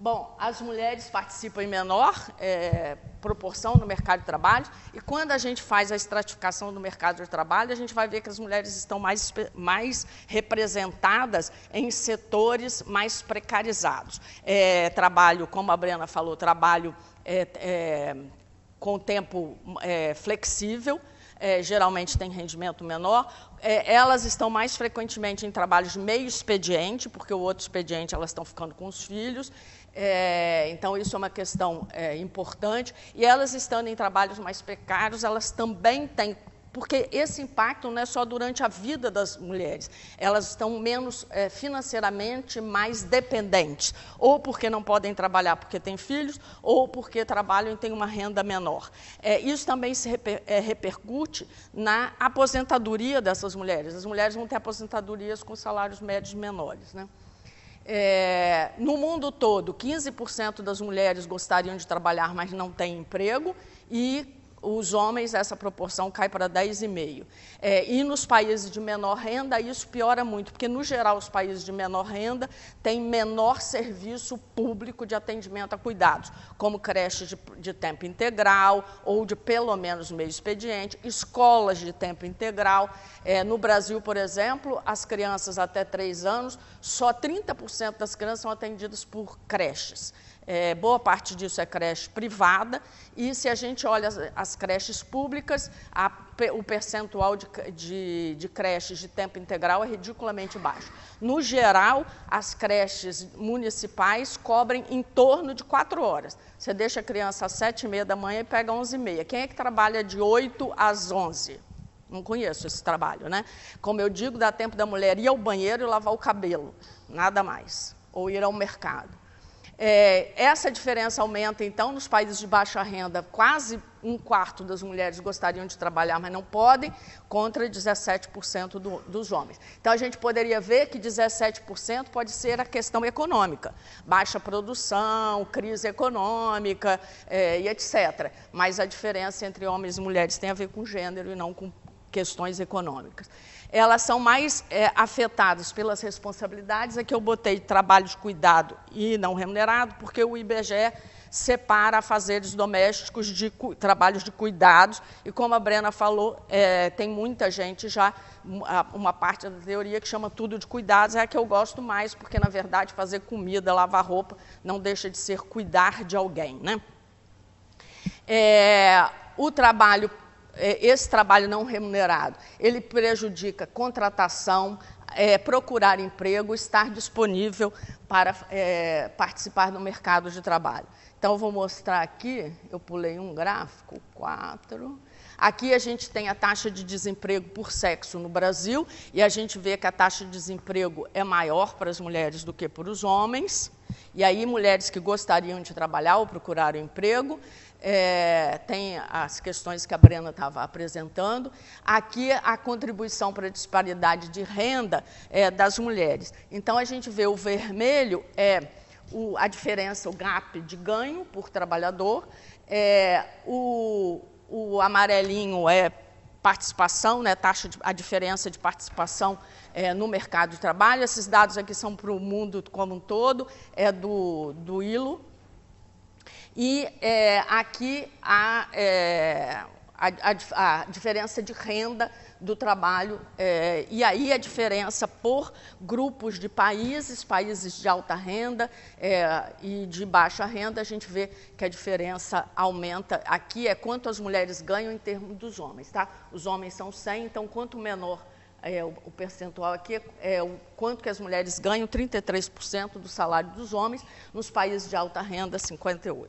Bom, as mulheres participam em menor é, proporção no mercado de trabalho, e quando a gente faz a estratificação do mercado de trabalho, a gente vai ver que as mulheres estão mais, mais representadas em setores mais precarizados. É, trabalho, como a Brena falou, trabalho é, é com tempo é, flexível, é, geralmente têm rendimento menor. É, elas estão mais frequentemente em trabalhos meio expediente, porque o outro expediente elas estão ficando com os filhos. É, então, isso é uma questão é, importante. E elas estando em trabalhos mais precários, elas também têm porque esse impacto não é só durante a vida das mulheres. Elas estão menos é, financeiramente mais dependentes. Ou porque não podem trabalhar porque têm filhos, ou porque trabalham e têm uma renda menor. É, isso também se reper, é, repercute na aposentadoria dessas mulheres. As mulheres vão ter aposentadorias com salários médios menores. Né? É, no mundo todo, 15% das mulheres gostariam de trabalhar, mas não têm emprego. E os homens essa proporção cai para 10,5. É, e nos países de menor renda isso piora muito, porque no geral os países de menor renda têm menor serviço público de atendimento a cuidados, como creches de, de tempo integral ou de pelo menos meio expediente, escolas de tempo integral. É, no Brasil, por exemplo, as crianças até 3 anos, só 30% das crianças são atendidas por creches é, boa parte disso é creche privada, e se a gente olha as, as creches públicas, a, o percentual de, de, de, creches de tempo integral é ridiculamente baixo. No geral, as creches municipais cobrem em torno de quatro horas. Você deixa a criança às sete e meia da manhã e pega onze e meia. Quem é que trabalha de oito às onze Não conheço esse trabalho, né? Como eu digo, dá tempo da mulher ir ao banheiro e lavar o cabelo, nada mais, ou ir ao mercado. É, essa diferença aumenta, então, nos países de baixa renda, quase um quarto das mulheres gostariam de trabalhar, mas não podem, contra 17% do, dos homens. Então, a gente poderia ver que 17% pode ser a questão econômica, baixa produção, crise econômica é, e etc. Mas a diferença entre homens e mulheres tem a ver com gênero e não com questões econômicas elas são mais é, afetadas pelas responsabilidades. é que eu botei trabalho de cuidado e não remunerado, porque o IBGE separa fazeres domésticos de trabalhos de cuidados. E como a Brena falou, é, tem muita gente já, uma parte da teoria que chama tudo de cuidados, é a que eu gosto mais, porque, na verdade, fazer comida, lavar roupa, não deixa de ser cuidar de alguém. Né? É, o trabalho é, esse trabalho não remunerado, ele prejudica contratação, é, procurar emprego, estar disponível para é, participar do mercado de trabalho. Então, eu vou mostrar aqui, eu pulei um gráfico, quatro. Aqui a gente tem a taxa de desemprego por sexo no Brasil, e a gente vê que a taxa de desemprego é maior para as mulheres do que para os homens. E aí, mulheres que gostariam de trabalhar ou procurar um emprego é, tem as questões que a Brena estava apresentando, aqui a contribuição para a disparidade de renda é, das mulheres. Então, a gente vê o vermelho é o, a diferença, o gap de ganho por trabalhador, é, o, o amarelinho é participação, né, taxa de, a diferença de participação é, no mercado de trabalho. Esses dados aqui são para o mundo como um todo, é do, do ILO, e é, aqui há é, a, a, a, diferença de renda do trabalho, é, e aí a diferença por grupos de países, países de alta renda é, e de baixa renda, a gente vê que a diferença aumenta. Aqui é quanto as mulheres ganham em termos dos homens, tá? Os homens são 100, então quanto menor é, o, percentual aqui é, é o quanto que as mulheres ganham, 33% do salário dos homens, nos países de alta renda, 58%.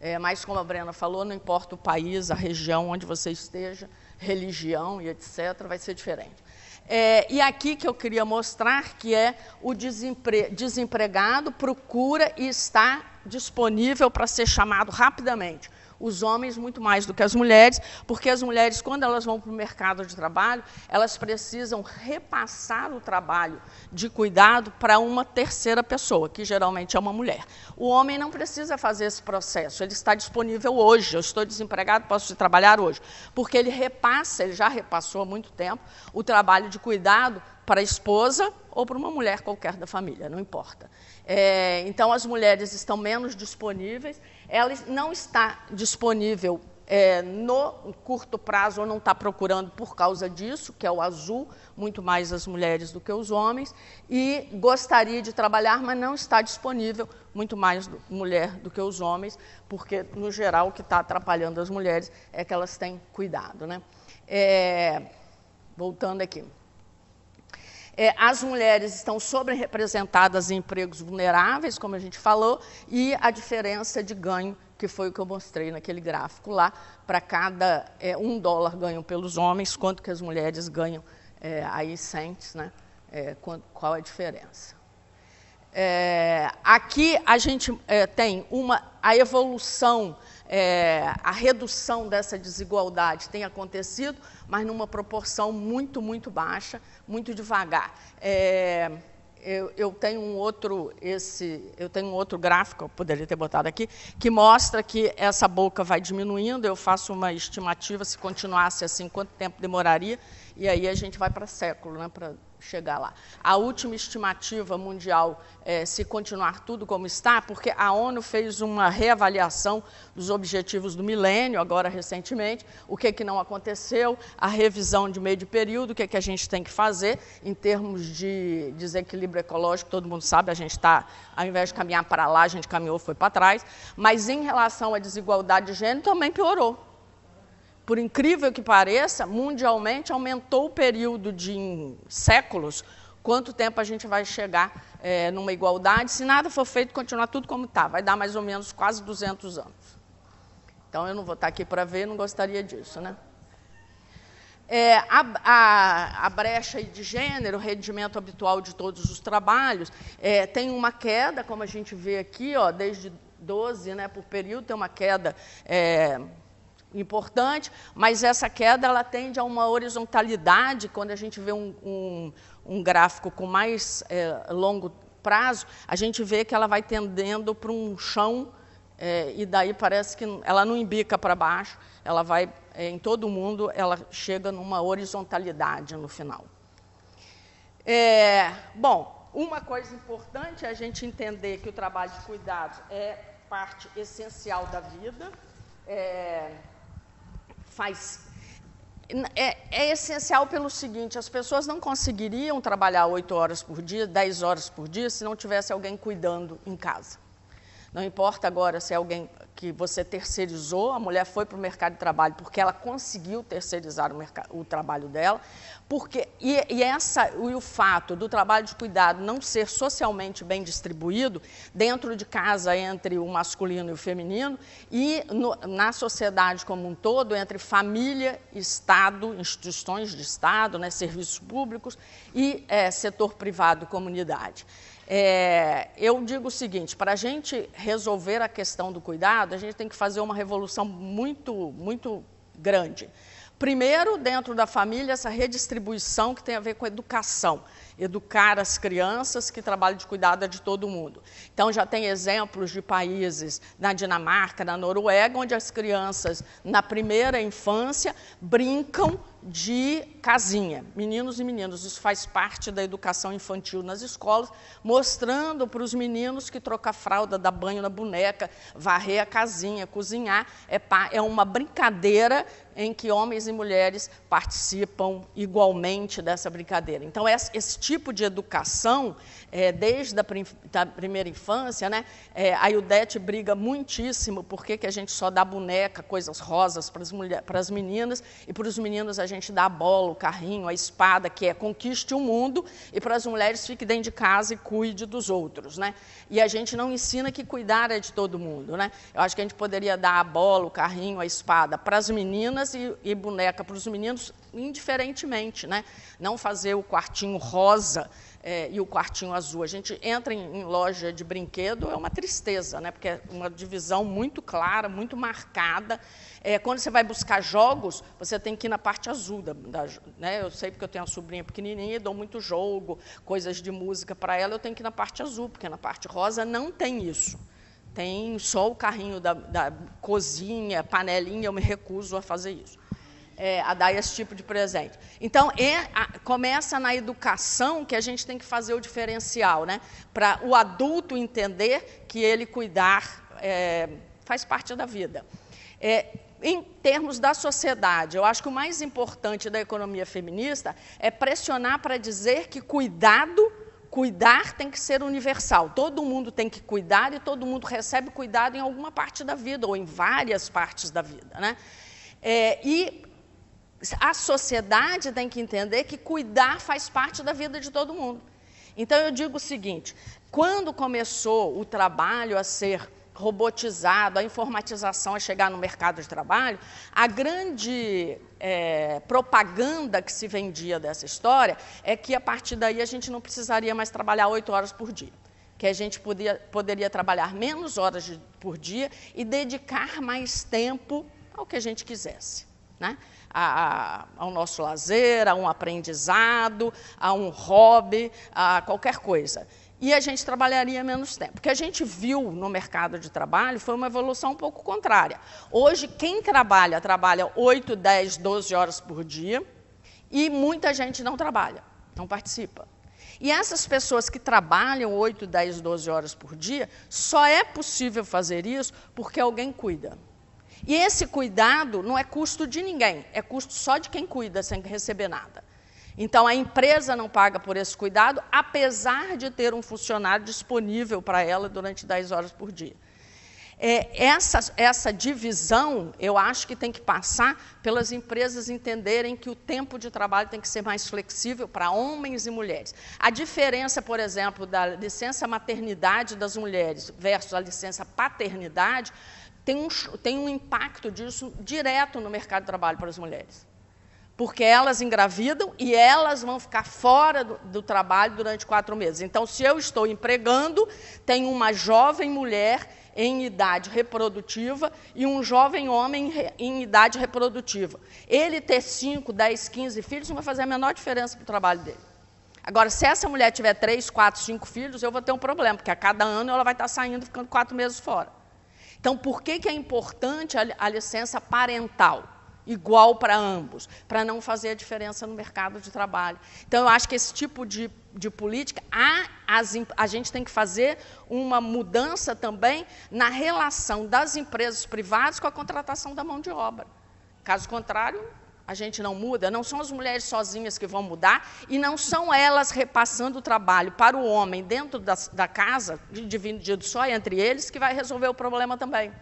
É, mas, como a Brena falou, não importa o país, a região onde você esteja, religião e etc., vai ser diferente. É, e aqui que eu queria mostrar que é o desempre desempregado procura e está disponível para ser chamado rapidamente os homens muito mais do que as mulheres, porque as mulheres, quando elas vão para o mercado de trabalho, elas precisam repassar o trabalho de cuidado para uma terceira pessoa, que geralmente é uma mulher. O homem não precisa fazer esse processo, ele está disponível hoje. Eu estou desempregado, posso trabalhar hoje, porque ele repassa, ele já repassou há muito tempo, o trabalho de cuidado para a esposa ou para uma mulher qualquer da família, não importa. É, então, as mulheres estão menos disponíveis. Ela não está disponível é, no curto prazo ou não está procurando por causa disso, que é o azul, muito mais as mulheres do que os homens, e gostaria de trabalhar, mas não está disponível, muito mais do, mulher do que os homens, porque, no geral, o que está atrapalhando as mulheres é que elas têm cuidado. Né? É, voltando aqui. É, as mulheres estão sobre-representadas em empregos vulneráveis, como a gente falou, e a diferença de ganho, que foi o que eu mostrei naquele gráfico lá, para cada é, um dólar ganho pelos homens, quanto que as mulheres ganham é, aí cents, né? É, qual, qual a diferença. É, aqui a gente é, tem uma, a evolução é, a redução dessa desigualdade tem acontecido, mas numa proporção muito, muito baixa, muito devagar. É, eu, eu, tenho um outro esse, eu tenho um outro gráfico, eu poderia ter botado aqui, que mostra que essa boca vai diminuindo. Eu faço uma estimativa se continuasse assim, quanto tempo demoraria? E aí a gente vai para século, né? Para chegar lá. A última estimativa mundial, é, se continuar tudo como está, porque a ONU fez uma reavaliação dos objetivos do milênio, agora recentemente, o que, é que não aconteceu, a revisão de meio de período, o que, é que a gente tem que fazer em termos de desequilíbrio ecológico, todo mundo sabe, a gente está, ao invés de caminhar para lá, a gente caminhou, foi para trás, mas em relação à desigualdade de gênero também piorou por incrível que pareça, mundialmente aumentou o período de séculos. Quanto tempo a gente vai chegar é, numa igualdade? Se nada for feito, continuar tudo como está. Vai dar mais ou menos quase 200 anos. Então, eu não vou estar tá aqui para ver, não gostaria disso, né? É, a, a, a, brecha de gênero, o rendimento habitual de todos os trabalhos, é, tem uma queda, como a gente vê aqui, ó, desde 12, né, por período, tem uma queda... É, importante, mas essa queda ela tende a uma horizontalidade, quando a gente vê um, um, um gráfico com mais é, longo prazo, a gente vê que ela vai tendendo para um chão, é, e daí parece que ela não embica para baixo, ela vai, é, em todo mundo, ela chega numa horizontalidade no final. É, bom, uma coisa importante é a gente entender que o trabalho de cuidados é parte essencial da vida. É, faz. É, é, essencial pelo seguinte: as pessoas não conseguiriam trabalhar 8 horas por dia, 10 horas por dia, se não tivesse alguém cuidando em casa. Não importa agora se é alguém que você terceirizou, a mulher foi para o mercado de trabalho porque ela conseguiu terceirizar o, mercado, o trabalho dela, porque e, e, essa e o fato do trabalho de cuidado não ser socialmente bem distribuído dentro de casa entre o masculino e o feminino e no, na sociedade como um todo entre família, Estado, instituições de Estado, né, serviços públicos e é, setor privado, comunidade. É, eu digo o seguinte: para a gente resolver a questão do cuidado, a gente tem que fazer uma revolução muito, muito grande. Primeiro, dentro da família, essa redistribuição que tem a ver com educação. Educar as crianças que trabalho de cuidado é de todo mundo. Então, já tem exemplos de países na Dinamarca, na Noruega, onde as crianças, na primeira infância, brincam de casinha, meninos e meninas. Isso faz parte da educação infantil nas escolas, mostrando para os meninos que trocar fralda, dar banho na boneca, varrer a casinha, cozinhar. É, é uma brincadeira em que homens e mulheres participam igualmente dessa brincadeira. Então, esse tipo de educação é, desde a prim primeira infância, né? É, a Iudete briga muitíssimo porque que a gente só dá boneca, coisas rosas para as meninas, e para os meninos a gente dá a bola, o carrinho, a espada, que é conquiste o mundo, e para as mulheres fique dentro de casa e cuide dos outros. Né? E a gente não ensina que cuidar é de todo mundo. Né? Eu acho que a gente poderia dar a bola, o carrinho, a espada para as meninas e, e boneca para os meninos, indiferentemente. Né? Não fazer o quartinho rosa é, e o quartinho azul. A gente entra em, em, loja de brinquedo, é uma tristeza, né? porque é uma divisão muito clara, muito marcada. É, quando você vai buscar jogos, você tem que ir na parte azul. Da, da, né? Eu sei porque eu tenho uma sobrinha pequenininha, dou muito jogo, coisas de música para ela, eu tenho que ir na parte azul, porque na parte rosa não tem isso. Tem só o carrinho da, da cozinha, panelinha, eu me recuso a fazer isso é, a dar esse tipo de presente. Então, é, a, começa na educação que a gente tem que fazer o diferencial, né? Para o adulto entender que ele cuidar é, faz parte da vida. É, em termos da sociedade, eu acho que o mais importante da economia feminista é pressionar para dizer que cuidado cuidar tem que ser universal. Todo mundo tem que cuidar e todo mundo recebe cuidado em alguma parte da vida ou em várias partes da vida, né? É, e a sociedade tem que entender que cuidar faz parte da vida de todo mundo. Então eu digo o seguinte: quando começou o trabalho a ser robotizado, a informatização a chegar no mercado de trabalho, a grande é, propaganda que se vendia dessa história é que a partir daí a gente não precisaria mais trabalhar oito horas por dia que a gente podia, poderia trabalhar menos horas de, por dia e dedicar mais tempo ao que a gente quisesse. Né? a, a, ao nosso lazer, a um aprendizado, a um hobby, a qualquer coisa. E a gente trabalharia menos tempo. O que a gente viu no mercado de trabalho foi uma evolução um pouco contrária. Hoje, quem trabalha, trabalha 8, 10, 12 horas por dia e muita gente não trabalha, não participa. E essas pessoas que trabalham 8, 10, 12 horas por dia, só é possível fazer isso porque alguém cuida. E esse cuidado não é custo de ninguém, é custo só de quem cuida sem receber nada. Então a empresa não paga por esse cuidado, apesar de ter um funcionário disponível para ela durante 10 horas por dia. É, essa, essa divisão, eu acho que tem que passar pelas empresas entenderem que o tempo de trabalho tem que ser mais flexível para homens e mulheres. A diferença, por exemplo, da licença maternidade das mulheres versus a licença paternidade tem um, tem um impacto disso direto no mercado de trabalho para as mulheres. Porque elas engravidam e elas vão ficar fora do, do trabalho durante quatro meses. Então, se eu estou empregando, tem uma jovem mulher em idade reprodutiva e um jovem homem em idade reprodutiva. Ele ter 5, 10, 15 filhos não vai fazer a menor diferença para o trabalho dele. Agora, se essa mulher tiver 3, 4, 5 filhos, eu vou ter um problema, porque a cada ano ela vai estar saindo, ficando quatro meses fora. Então, por que, que é importante a, a licença parental? Igual para ambos, para não fazer a diferença no mercado de trabalho. Então, eu acho que esse tipo de, de política, há as, a gente tem que fazer uma mudança também na relação das empresas privadas com a contratação da mão de obra. Caso contrário, a gente não muda, não são as mulheres sozinhas que vão mudar e não são elas repassando o trabalho para o homem dentro da, da casa, dividido só entre eles, que vai resolver o problema também.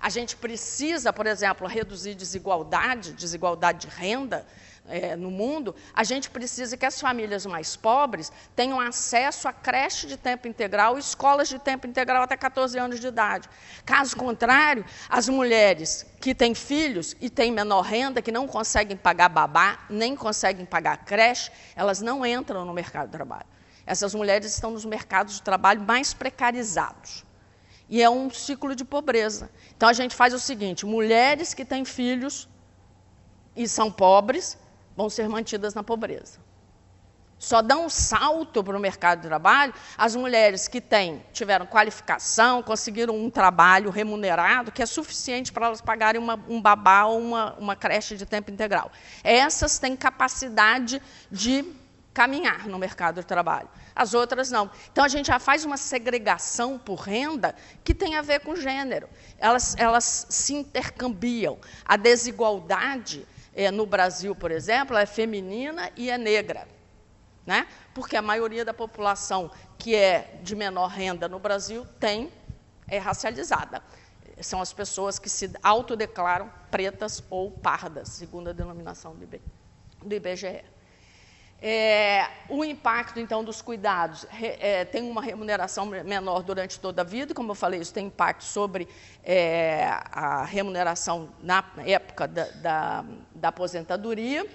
A gente precisa, por exemplo, reduzir desigualdade, desigualdade de renda, é, no mundo, a gente precisa que as famílias mais pobres tenham acesso a creche de tempo integral, escolas de tempo integral até 14 anos de idade. Caso contrário, as mulheres que têm filhos e têm menor renda, que não conseguem pagar babá, nem conseguem pagar creche, elas não entram no mercado de trabalho. Essas mulheres estão nos mercados de trabalho mais precarizados. E é um ciclo de pobreza. Então a gente faz o seguinte: mulheres que têm filhos e são pobres, vão ser mantidas na pobreza. Só dão um salto para o mercado de trabalho as mulheres que têm, tiveram qualificação, conseguiram um trabalho remunerado que é suficiente para elas pagarem uma, um babá ou uma, uma creche de tempo integral. Essas têm capacidade de caminhar no mercado de trabalho. As outras não. Então a gente já faz uma segregação por renda que tem a ver com gênero. Elas, elas se intercambiam. A desigualdade é, no Brasil, por exemplo, é feminina e é negra. Né? Porque a maioria da população que é de menor renda no Brasil tem é racializada. São as pessoas que se autodeclaram pretas ou pardas, segundo a denominação do IBGE. É, o impacto, então, dos cuidados é, tem uma remuneração menor durante toda a vida, como eu falei, isso tem impacto sobre é, a remuneração na época da, da, da aposentadoria.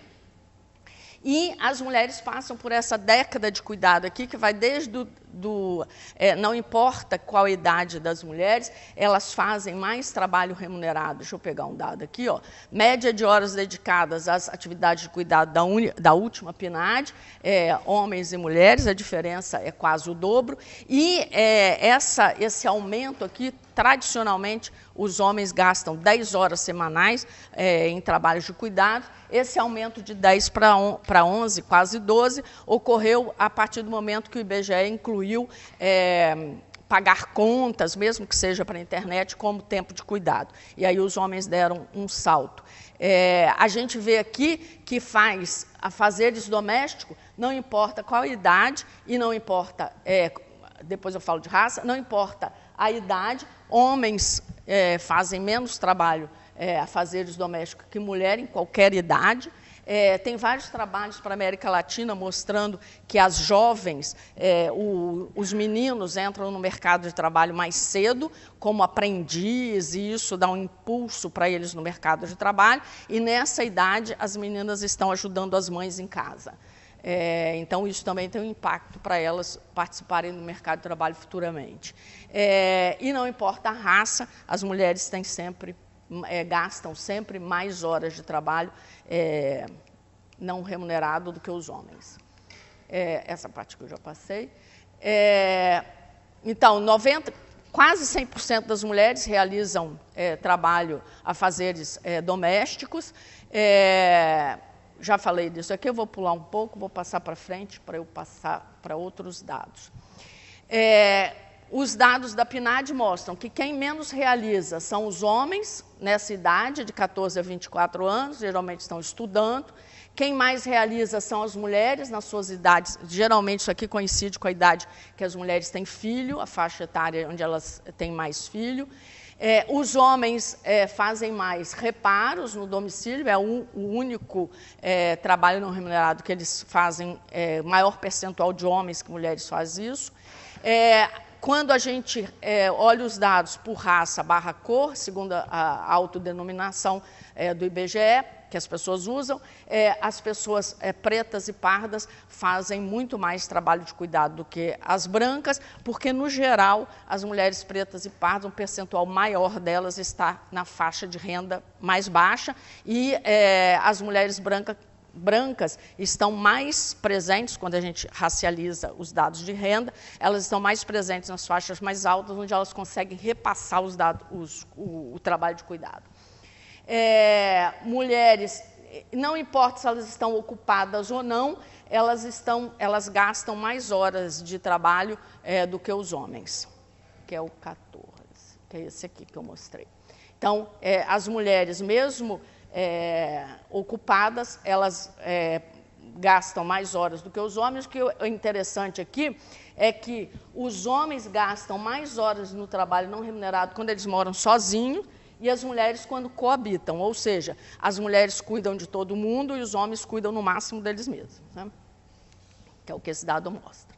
E as mulheres passam por essa década de cuidado aqui, que vai desde o do, é, não importa qual a idade das mulheres, elas fazem mais trabalho remunerado. Deixa eu pegar um dado aqui. Ó. Média de horas dedicadas às atividades de cuidado da, da última PNAD, é, homens e mulheres, a diferença é quase o dobro. E é, essa, esse aumento aqui tradicionalmente os homens gastam 10 horas semanais é, em trabalhos de cuidado. Esse aumento de 10 para 11, quase 12, ocorreu a partir do momento que o IBGE incluiu é, pagar contas, mesmo que seja para a internet, como tempo de cuidado. E aí os homens deram um salto. É, a gente vê aqui que faz a fazeres doméstico, não importa qual idade e não importa, é, depois eu falo de raça, não importa a idade, homens é, fazem menos trabalho é, a fazeres doméstico que mulher em qualquer idade, é, tem vários trabalhos para a América Latina mostrando que as jovens, é, o, os meninos entram no mercado de trabalho mais cedo, como aprendiz, e isso dá um impulso para eles no mercado de trabalho, e nessa idade as meninas estão ajudando as mães em casa. É, então, isso também tem um impacto para elas participarem do mercado de trabalho futuramente. É, e não importa a raça, as mulheres têm sempre é, gastam sempre mais horas de trabalho é, não remunerado do que os homens. É, essa parte que eu já passei. É, então, 90, quase 100% das mulheres realizam é, trabalho a fazeres é, domésticos. já falei disso aqui, eu vou pular um pouco, vou passar para frente para eu passar para outros dados. É, os dados da PNAD mostram que quem menos realiza são os homens, nessa idade, de 14 a 24 anos, geralmente estão estudando. Quem mais realiza são as mulheres, nas suas idades, geralmente isso aqui coincide com a idade que as mulheres têm filho, a faixa etária onde elas têm mais filho. É, os homens é, fazem mais reparos no domicílio, é o, o único é, trabalho não remunerado que eles fazem, é, maior percentual de homens que mulheres faz isso. É, quando a gente é, olha os dados por raça barra cor, segundo a, a autodenominação é, do IBGE, que as pessoas usam, é, as pessoas é, pretas e pardas fazem muito mais trabalho de cuidado do que as brancas, porque, no geral, as mulheres pretas e pardas, um percentual maior delas está na faixa de renda mais baixa, e é, as mulheres brancas brancas estão mais presentes, quando a gente racializa os dados de renda, elas estão mais presentes nas faixas mais altas, onde elas conseguem repassar os dados, os, o, o, trabalho de cuidado. É, mulheres, não importa se elas estão ocupadas ou não, elas, estão, elas gastam mais horas de trabalho é, do que os homens, que é o 14, que é esse aqui que eu mostrei. Então, é, as mulheres, mesmo é, ocupadas, elas é, gastam mais horas do que os homens. O que é interessante aqui é que os homens gastam mais horas no trabalho não remunerado quando eles moram sozinhos e as mulheres quando coabitam, ou seja, as mulheres cuidam de todo mundo e os homens cuidam no máximo deles mesmos, né? que é o que esse dado mostra.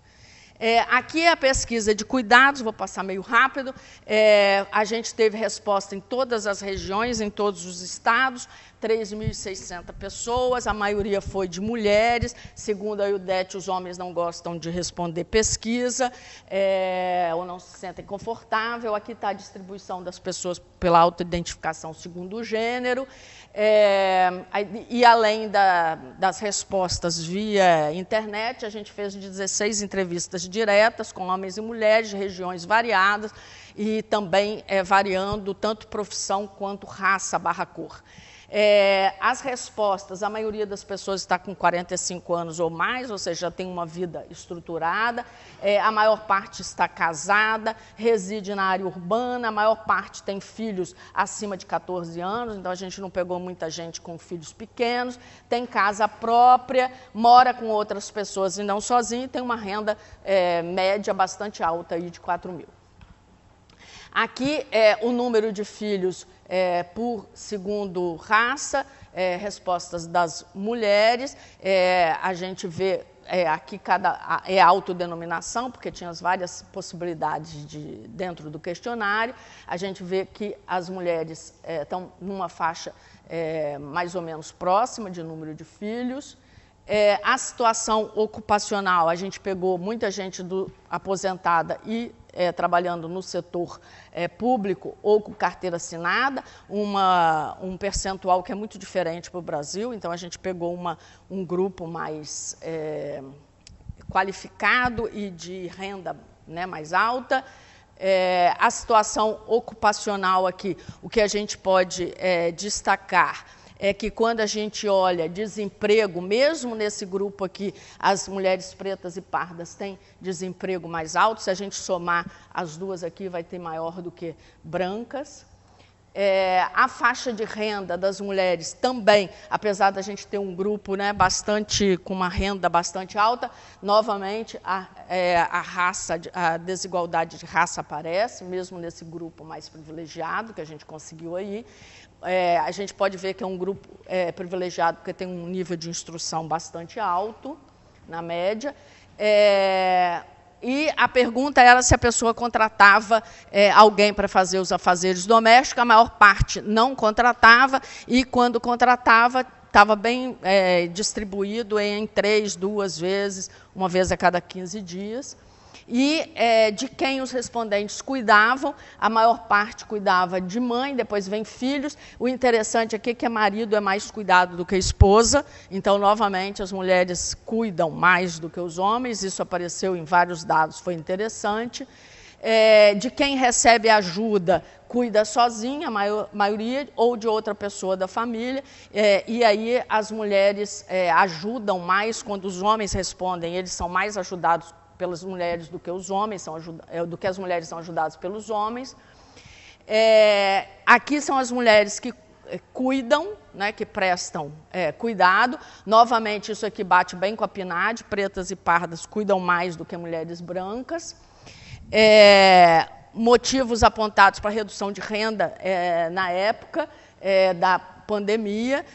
É, aqui é a pesquisa de cuidados, vou passar meio rápido. É, a gente teve resposta em todas as regiões, em todos os estados, 3.600 pessoas, a maioria foi de mulheres. Segundo a UDET, os homens não gostam de responder pesquisa é, ou não se sentem confortáveis. Aqui está a distribuição das pessoas pela autoidentificação segundo o gênero. É, e além da, das respostas via internet, a gente fez 16 entrevistas diretas com homens e mulheres de regiões variadas e também é, variando tanto profissão quanto raça barra cor. É, as respostas, a maioria das pessoas está com 45 anos ou mais, ou seja, tem uma vida estruturada, é, a maior parte está casada, reside na área urbana, a maior parte tem filhos acima de 14 anos, então a gente não pegou muita gente com filhos pequenos, tem casa própria, mora com outras pessoas e não sozinho, e tem uma renda é, média bastante alta aí de 4 mil. Aqui é o número de filhos é, por segundo raça, é, respostas das mulheres. É, a gente vê é, aqui cada é autodenominação, porque tinha as várias possibilidades de, dentro do questionário. A gente vê que as mulheres estão é, numa faixa é, mais ou menos próxima de número de filhos. a situação ocupacional, a gente pegou muita gente do, aposentada e é, trabalhando no setor é, público ou com carteira assinada, uma, um percentual que é muito diferente para o Brasil, então a gente pegou uma, um grupo mais é, qualificado e de renda né, mais alta. É, a situação ocupacional aqui, o que a gente pode é, destacar é que quando a gente olha desemprego, mesmo nesse grupo aqui, as mulheres pretas e pardas têm desemprego mais alto. Se a gente somar as duas aqui, vai ter maior do que brancas. É, a faixa de renda das mulheres também, apesar da gente ter um grupo né, bastante com uma renda bastante alta, novamente a, é, a raça, a desigualdade de raça aparece, mesmo nesse grupo mais privilegiado que a gente conseguiu aí. É, a gente pode ver que é um grupo é, privilegiado porque tem um nível de instrução bastante alto, na média. É, e a pergunta era se a pessoa contratava é, alguém para fazer os afazeres domésticos. A maior parte não contratava, e quando contratava, estava bem é, distribuído em três, duas vezes, uma vez a cada 15 dias e é, de quem os respondentes cuidavam. A maior parte cuidava de mãe, depois vem filhos. O interessante aqui é que marido é mais cuidado do que a esposa, então, novamente, as mulheres cuidam mais do que os homens. Isso apareceu em vários dados, foi interessante. É, de quem recebe ajuda, cuida sozinha, a maior, maioria, ou de outra pessoa da família, é, e aí as mulheres é, ajudam mais quando os homens respondem, eles são mais ajudados pelas mulheres do que os homens são é, do que as mulheres são ajudadas pelos homens. É, aqui são as mulheres que é, cuidam, né, que prestam é, cuidado. Novamente, isso aqui bate bem com a PNAD, pretas e pardas cuidam mais do que mulheres brancas. É, motivos apontados para redução de renda é, na época é, da pandemia,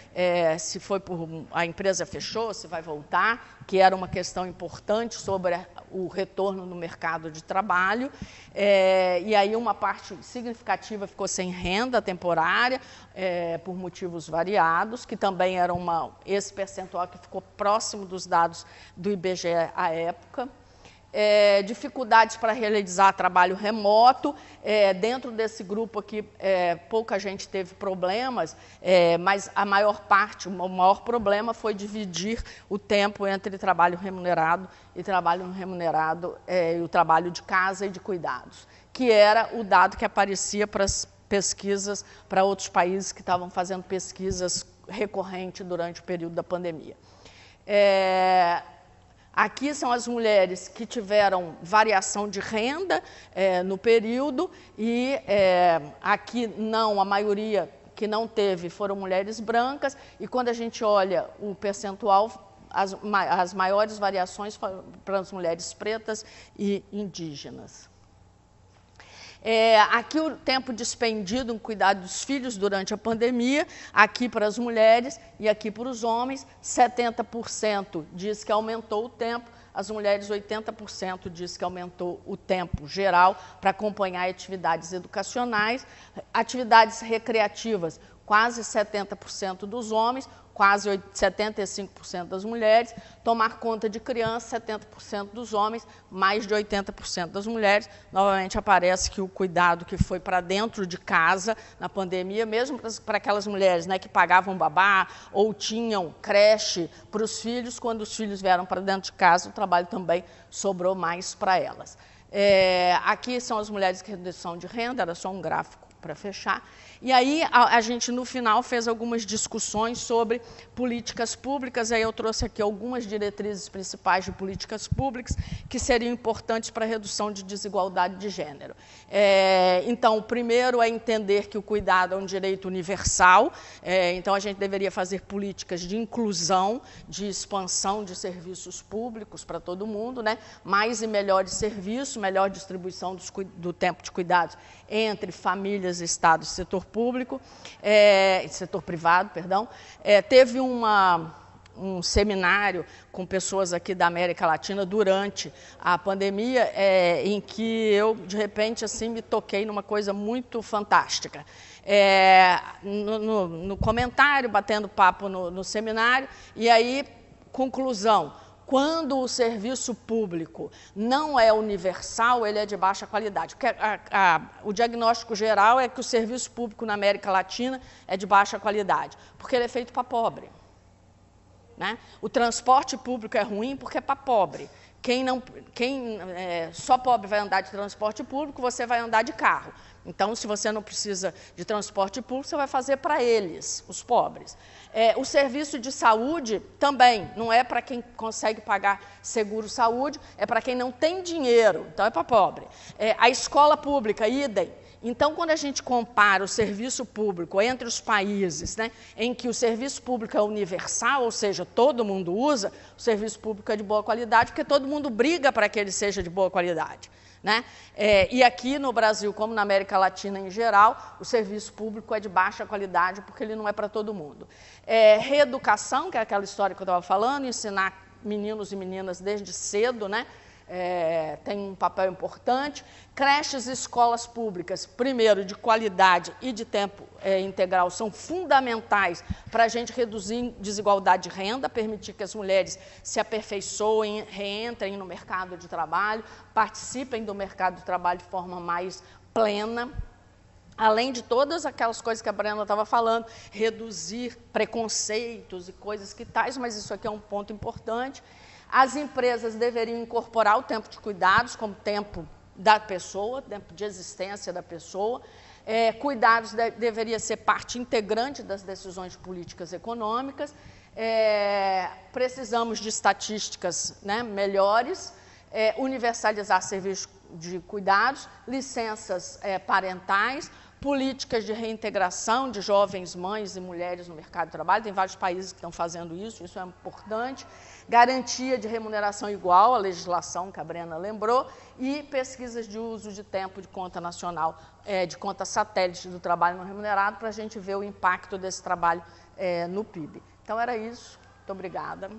se foi por a empresa fechou, se vai voltar, que era uma questão importante sobre o retorno no mercado de trabalho, é, e aí uma parte significativa ficou sem renda temporária, é, por motivos variados, que também era uma, esse percentual que ficou próximo dos dados do IBGE à época é, dificuldades para realizar trabalho remoto. É, dentro desse grupo aqui, é, pouca gente teve problemas, é, mas a maior parte, o maior problema foi dividir o tempo entre trabalho remunerado e trabalho não remunerado, é, e o trabalho de casa e de cuidados, que era o dado que aparecia para as pesquisas, para outros países que estavam fazendo pesquisas recorrente durante o período da pandemia. É, Aqui são as mulheres que tiveram variação de renda é, no período, e é, aqui não, a maioria que não teve foram mulheres brancas, e quando a gente olha o percentual, as, as maiores variações para as mulheres pretas e indígenas. É, aqui o tempo despendido em cuidar dos filhos durante a pandemia, aqui para as mulheres e aqui para os homens, 70% diz que aumentou o tempo, as mulheres 80% diz que aumentou o tempo geral para acompanhar atividades educacionais, atividades recreativas, quase 70% dos homens, quase 75% das mulheres, tomar conta de crianças, 70% dos homens, mais de 80% das mulheres. Novamente aparece que o cuidado que foi para dentro de casa na pandemia, mesmo para aquelas mulheres né, que pagavam babá ou tinham creche para os filhos, quando os filhos vieram para dentro de casa, o trabalho também sobrou mais para elas. É, aqui são as mulheres que redução de renda, era só um gráfico para fechar. E aí a, a, gente no final fez algumas discussões sobre políticas públicas. Aí eu trouxe aqui algumas diretrizes principais de políticas públicas que seriam importantes para a redução de desigualdade de gênero. É, então, o primeiro é entender que o cuidado é um direito universal. É, então, a gente deveria fazer políticas de inclusão, de expansão de serviços públicos para todo mundo, né? Mais e melhores serviços melhor distribuição dos, do tempo de cuidados entre famílias, Estado e setor público, é, setor privado, perdão. É, teve uma, um seminário com pessoas aqui da América Latina durante a pandemia, é, em que eu, de repente, assim, me toquei numa coisa muito fantástica. É, no, no, no, comentário, batendo papo no, no seminário, e aí, conclusão quando o serviço público não é universal, ele é de baixa qualidade. A, a, o diagnóstico geral é que o serviço público na América Latina é de baixa qualidade, porque ele é feito para pobre. Né? O transporte público é ruim porque é para pobre. Quem não, quem é, só pobre vai andar de transporte público, você vai andar de carro. Então, se você não precisa de transporte público, você vai fazer para eles, os pobres. É, o serviço de saúde também não é para quem consegue pagar seguro-saúde, é para quem não tem dinheiro, então é para pobre. É, a escola pública, idem. Então, quando a gente compara o serviço público entre os países né, em que o serviço público é universal, ou seja, todo mundo usa, o serviço público é de boa qualidade, porque todo mundo briga para que ele seja de boa qualidade. Né? É, e aqui no Brasil, como na América Latina em geral, o serviço público é de baixa qualidade porque ele não é para todo mundo. É, reeducação, que é aquela história que eu estava falando, ensinar meninos e meninas desde cedo, né? É, tem um papel importante. Creches e escolas públicas, primeiro de qualidade e de tempo é, integral são fundamentais para a gente reduzir desigualdade de renda, permitir que as mulheres se aperfeiçoem, reentrem no mercado de trabalho, participem do mercado de trabalho de forma mais plena, além de todas aquelas coisas que a Brenda estava falando, reduzir preconceitos e coisas que tais, mas isso aqui é um ponto importante. As empresas deveriam incorporar o tempo de cuidados como tempo da pessoa, tempo de existência da pessoa é, cuidados de, deveria ser parte integrante das decisões políticas econômicas. É, precisamos de estatísticas né, melhores, é, universalizar serviços de cuidados, licenças é, parentais, políticas de reintegração de jovens mães e mulheres no mercado de trabalho. Tem vários países que estão fazendo isso, isso é importante garantia de remuneração igual, à legislação que a Brena lembrou, e pesquisas de uso de tempo de conta nacional, é, de conta satélite do trabalho não remunerado, para a gente ver o impacto desse trabalho é, no PIB. Então, era isso. Muito obrigada.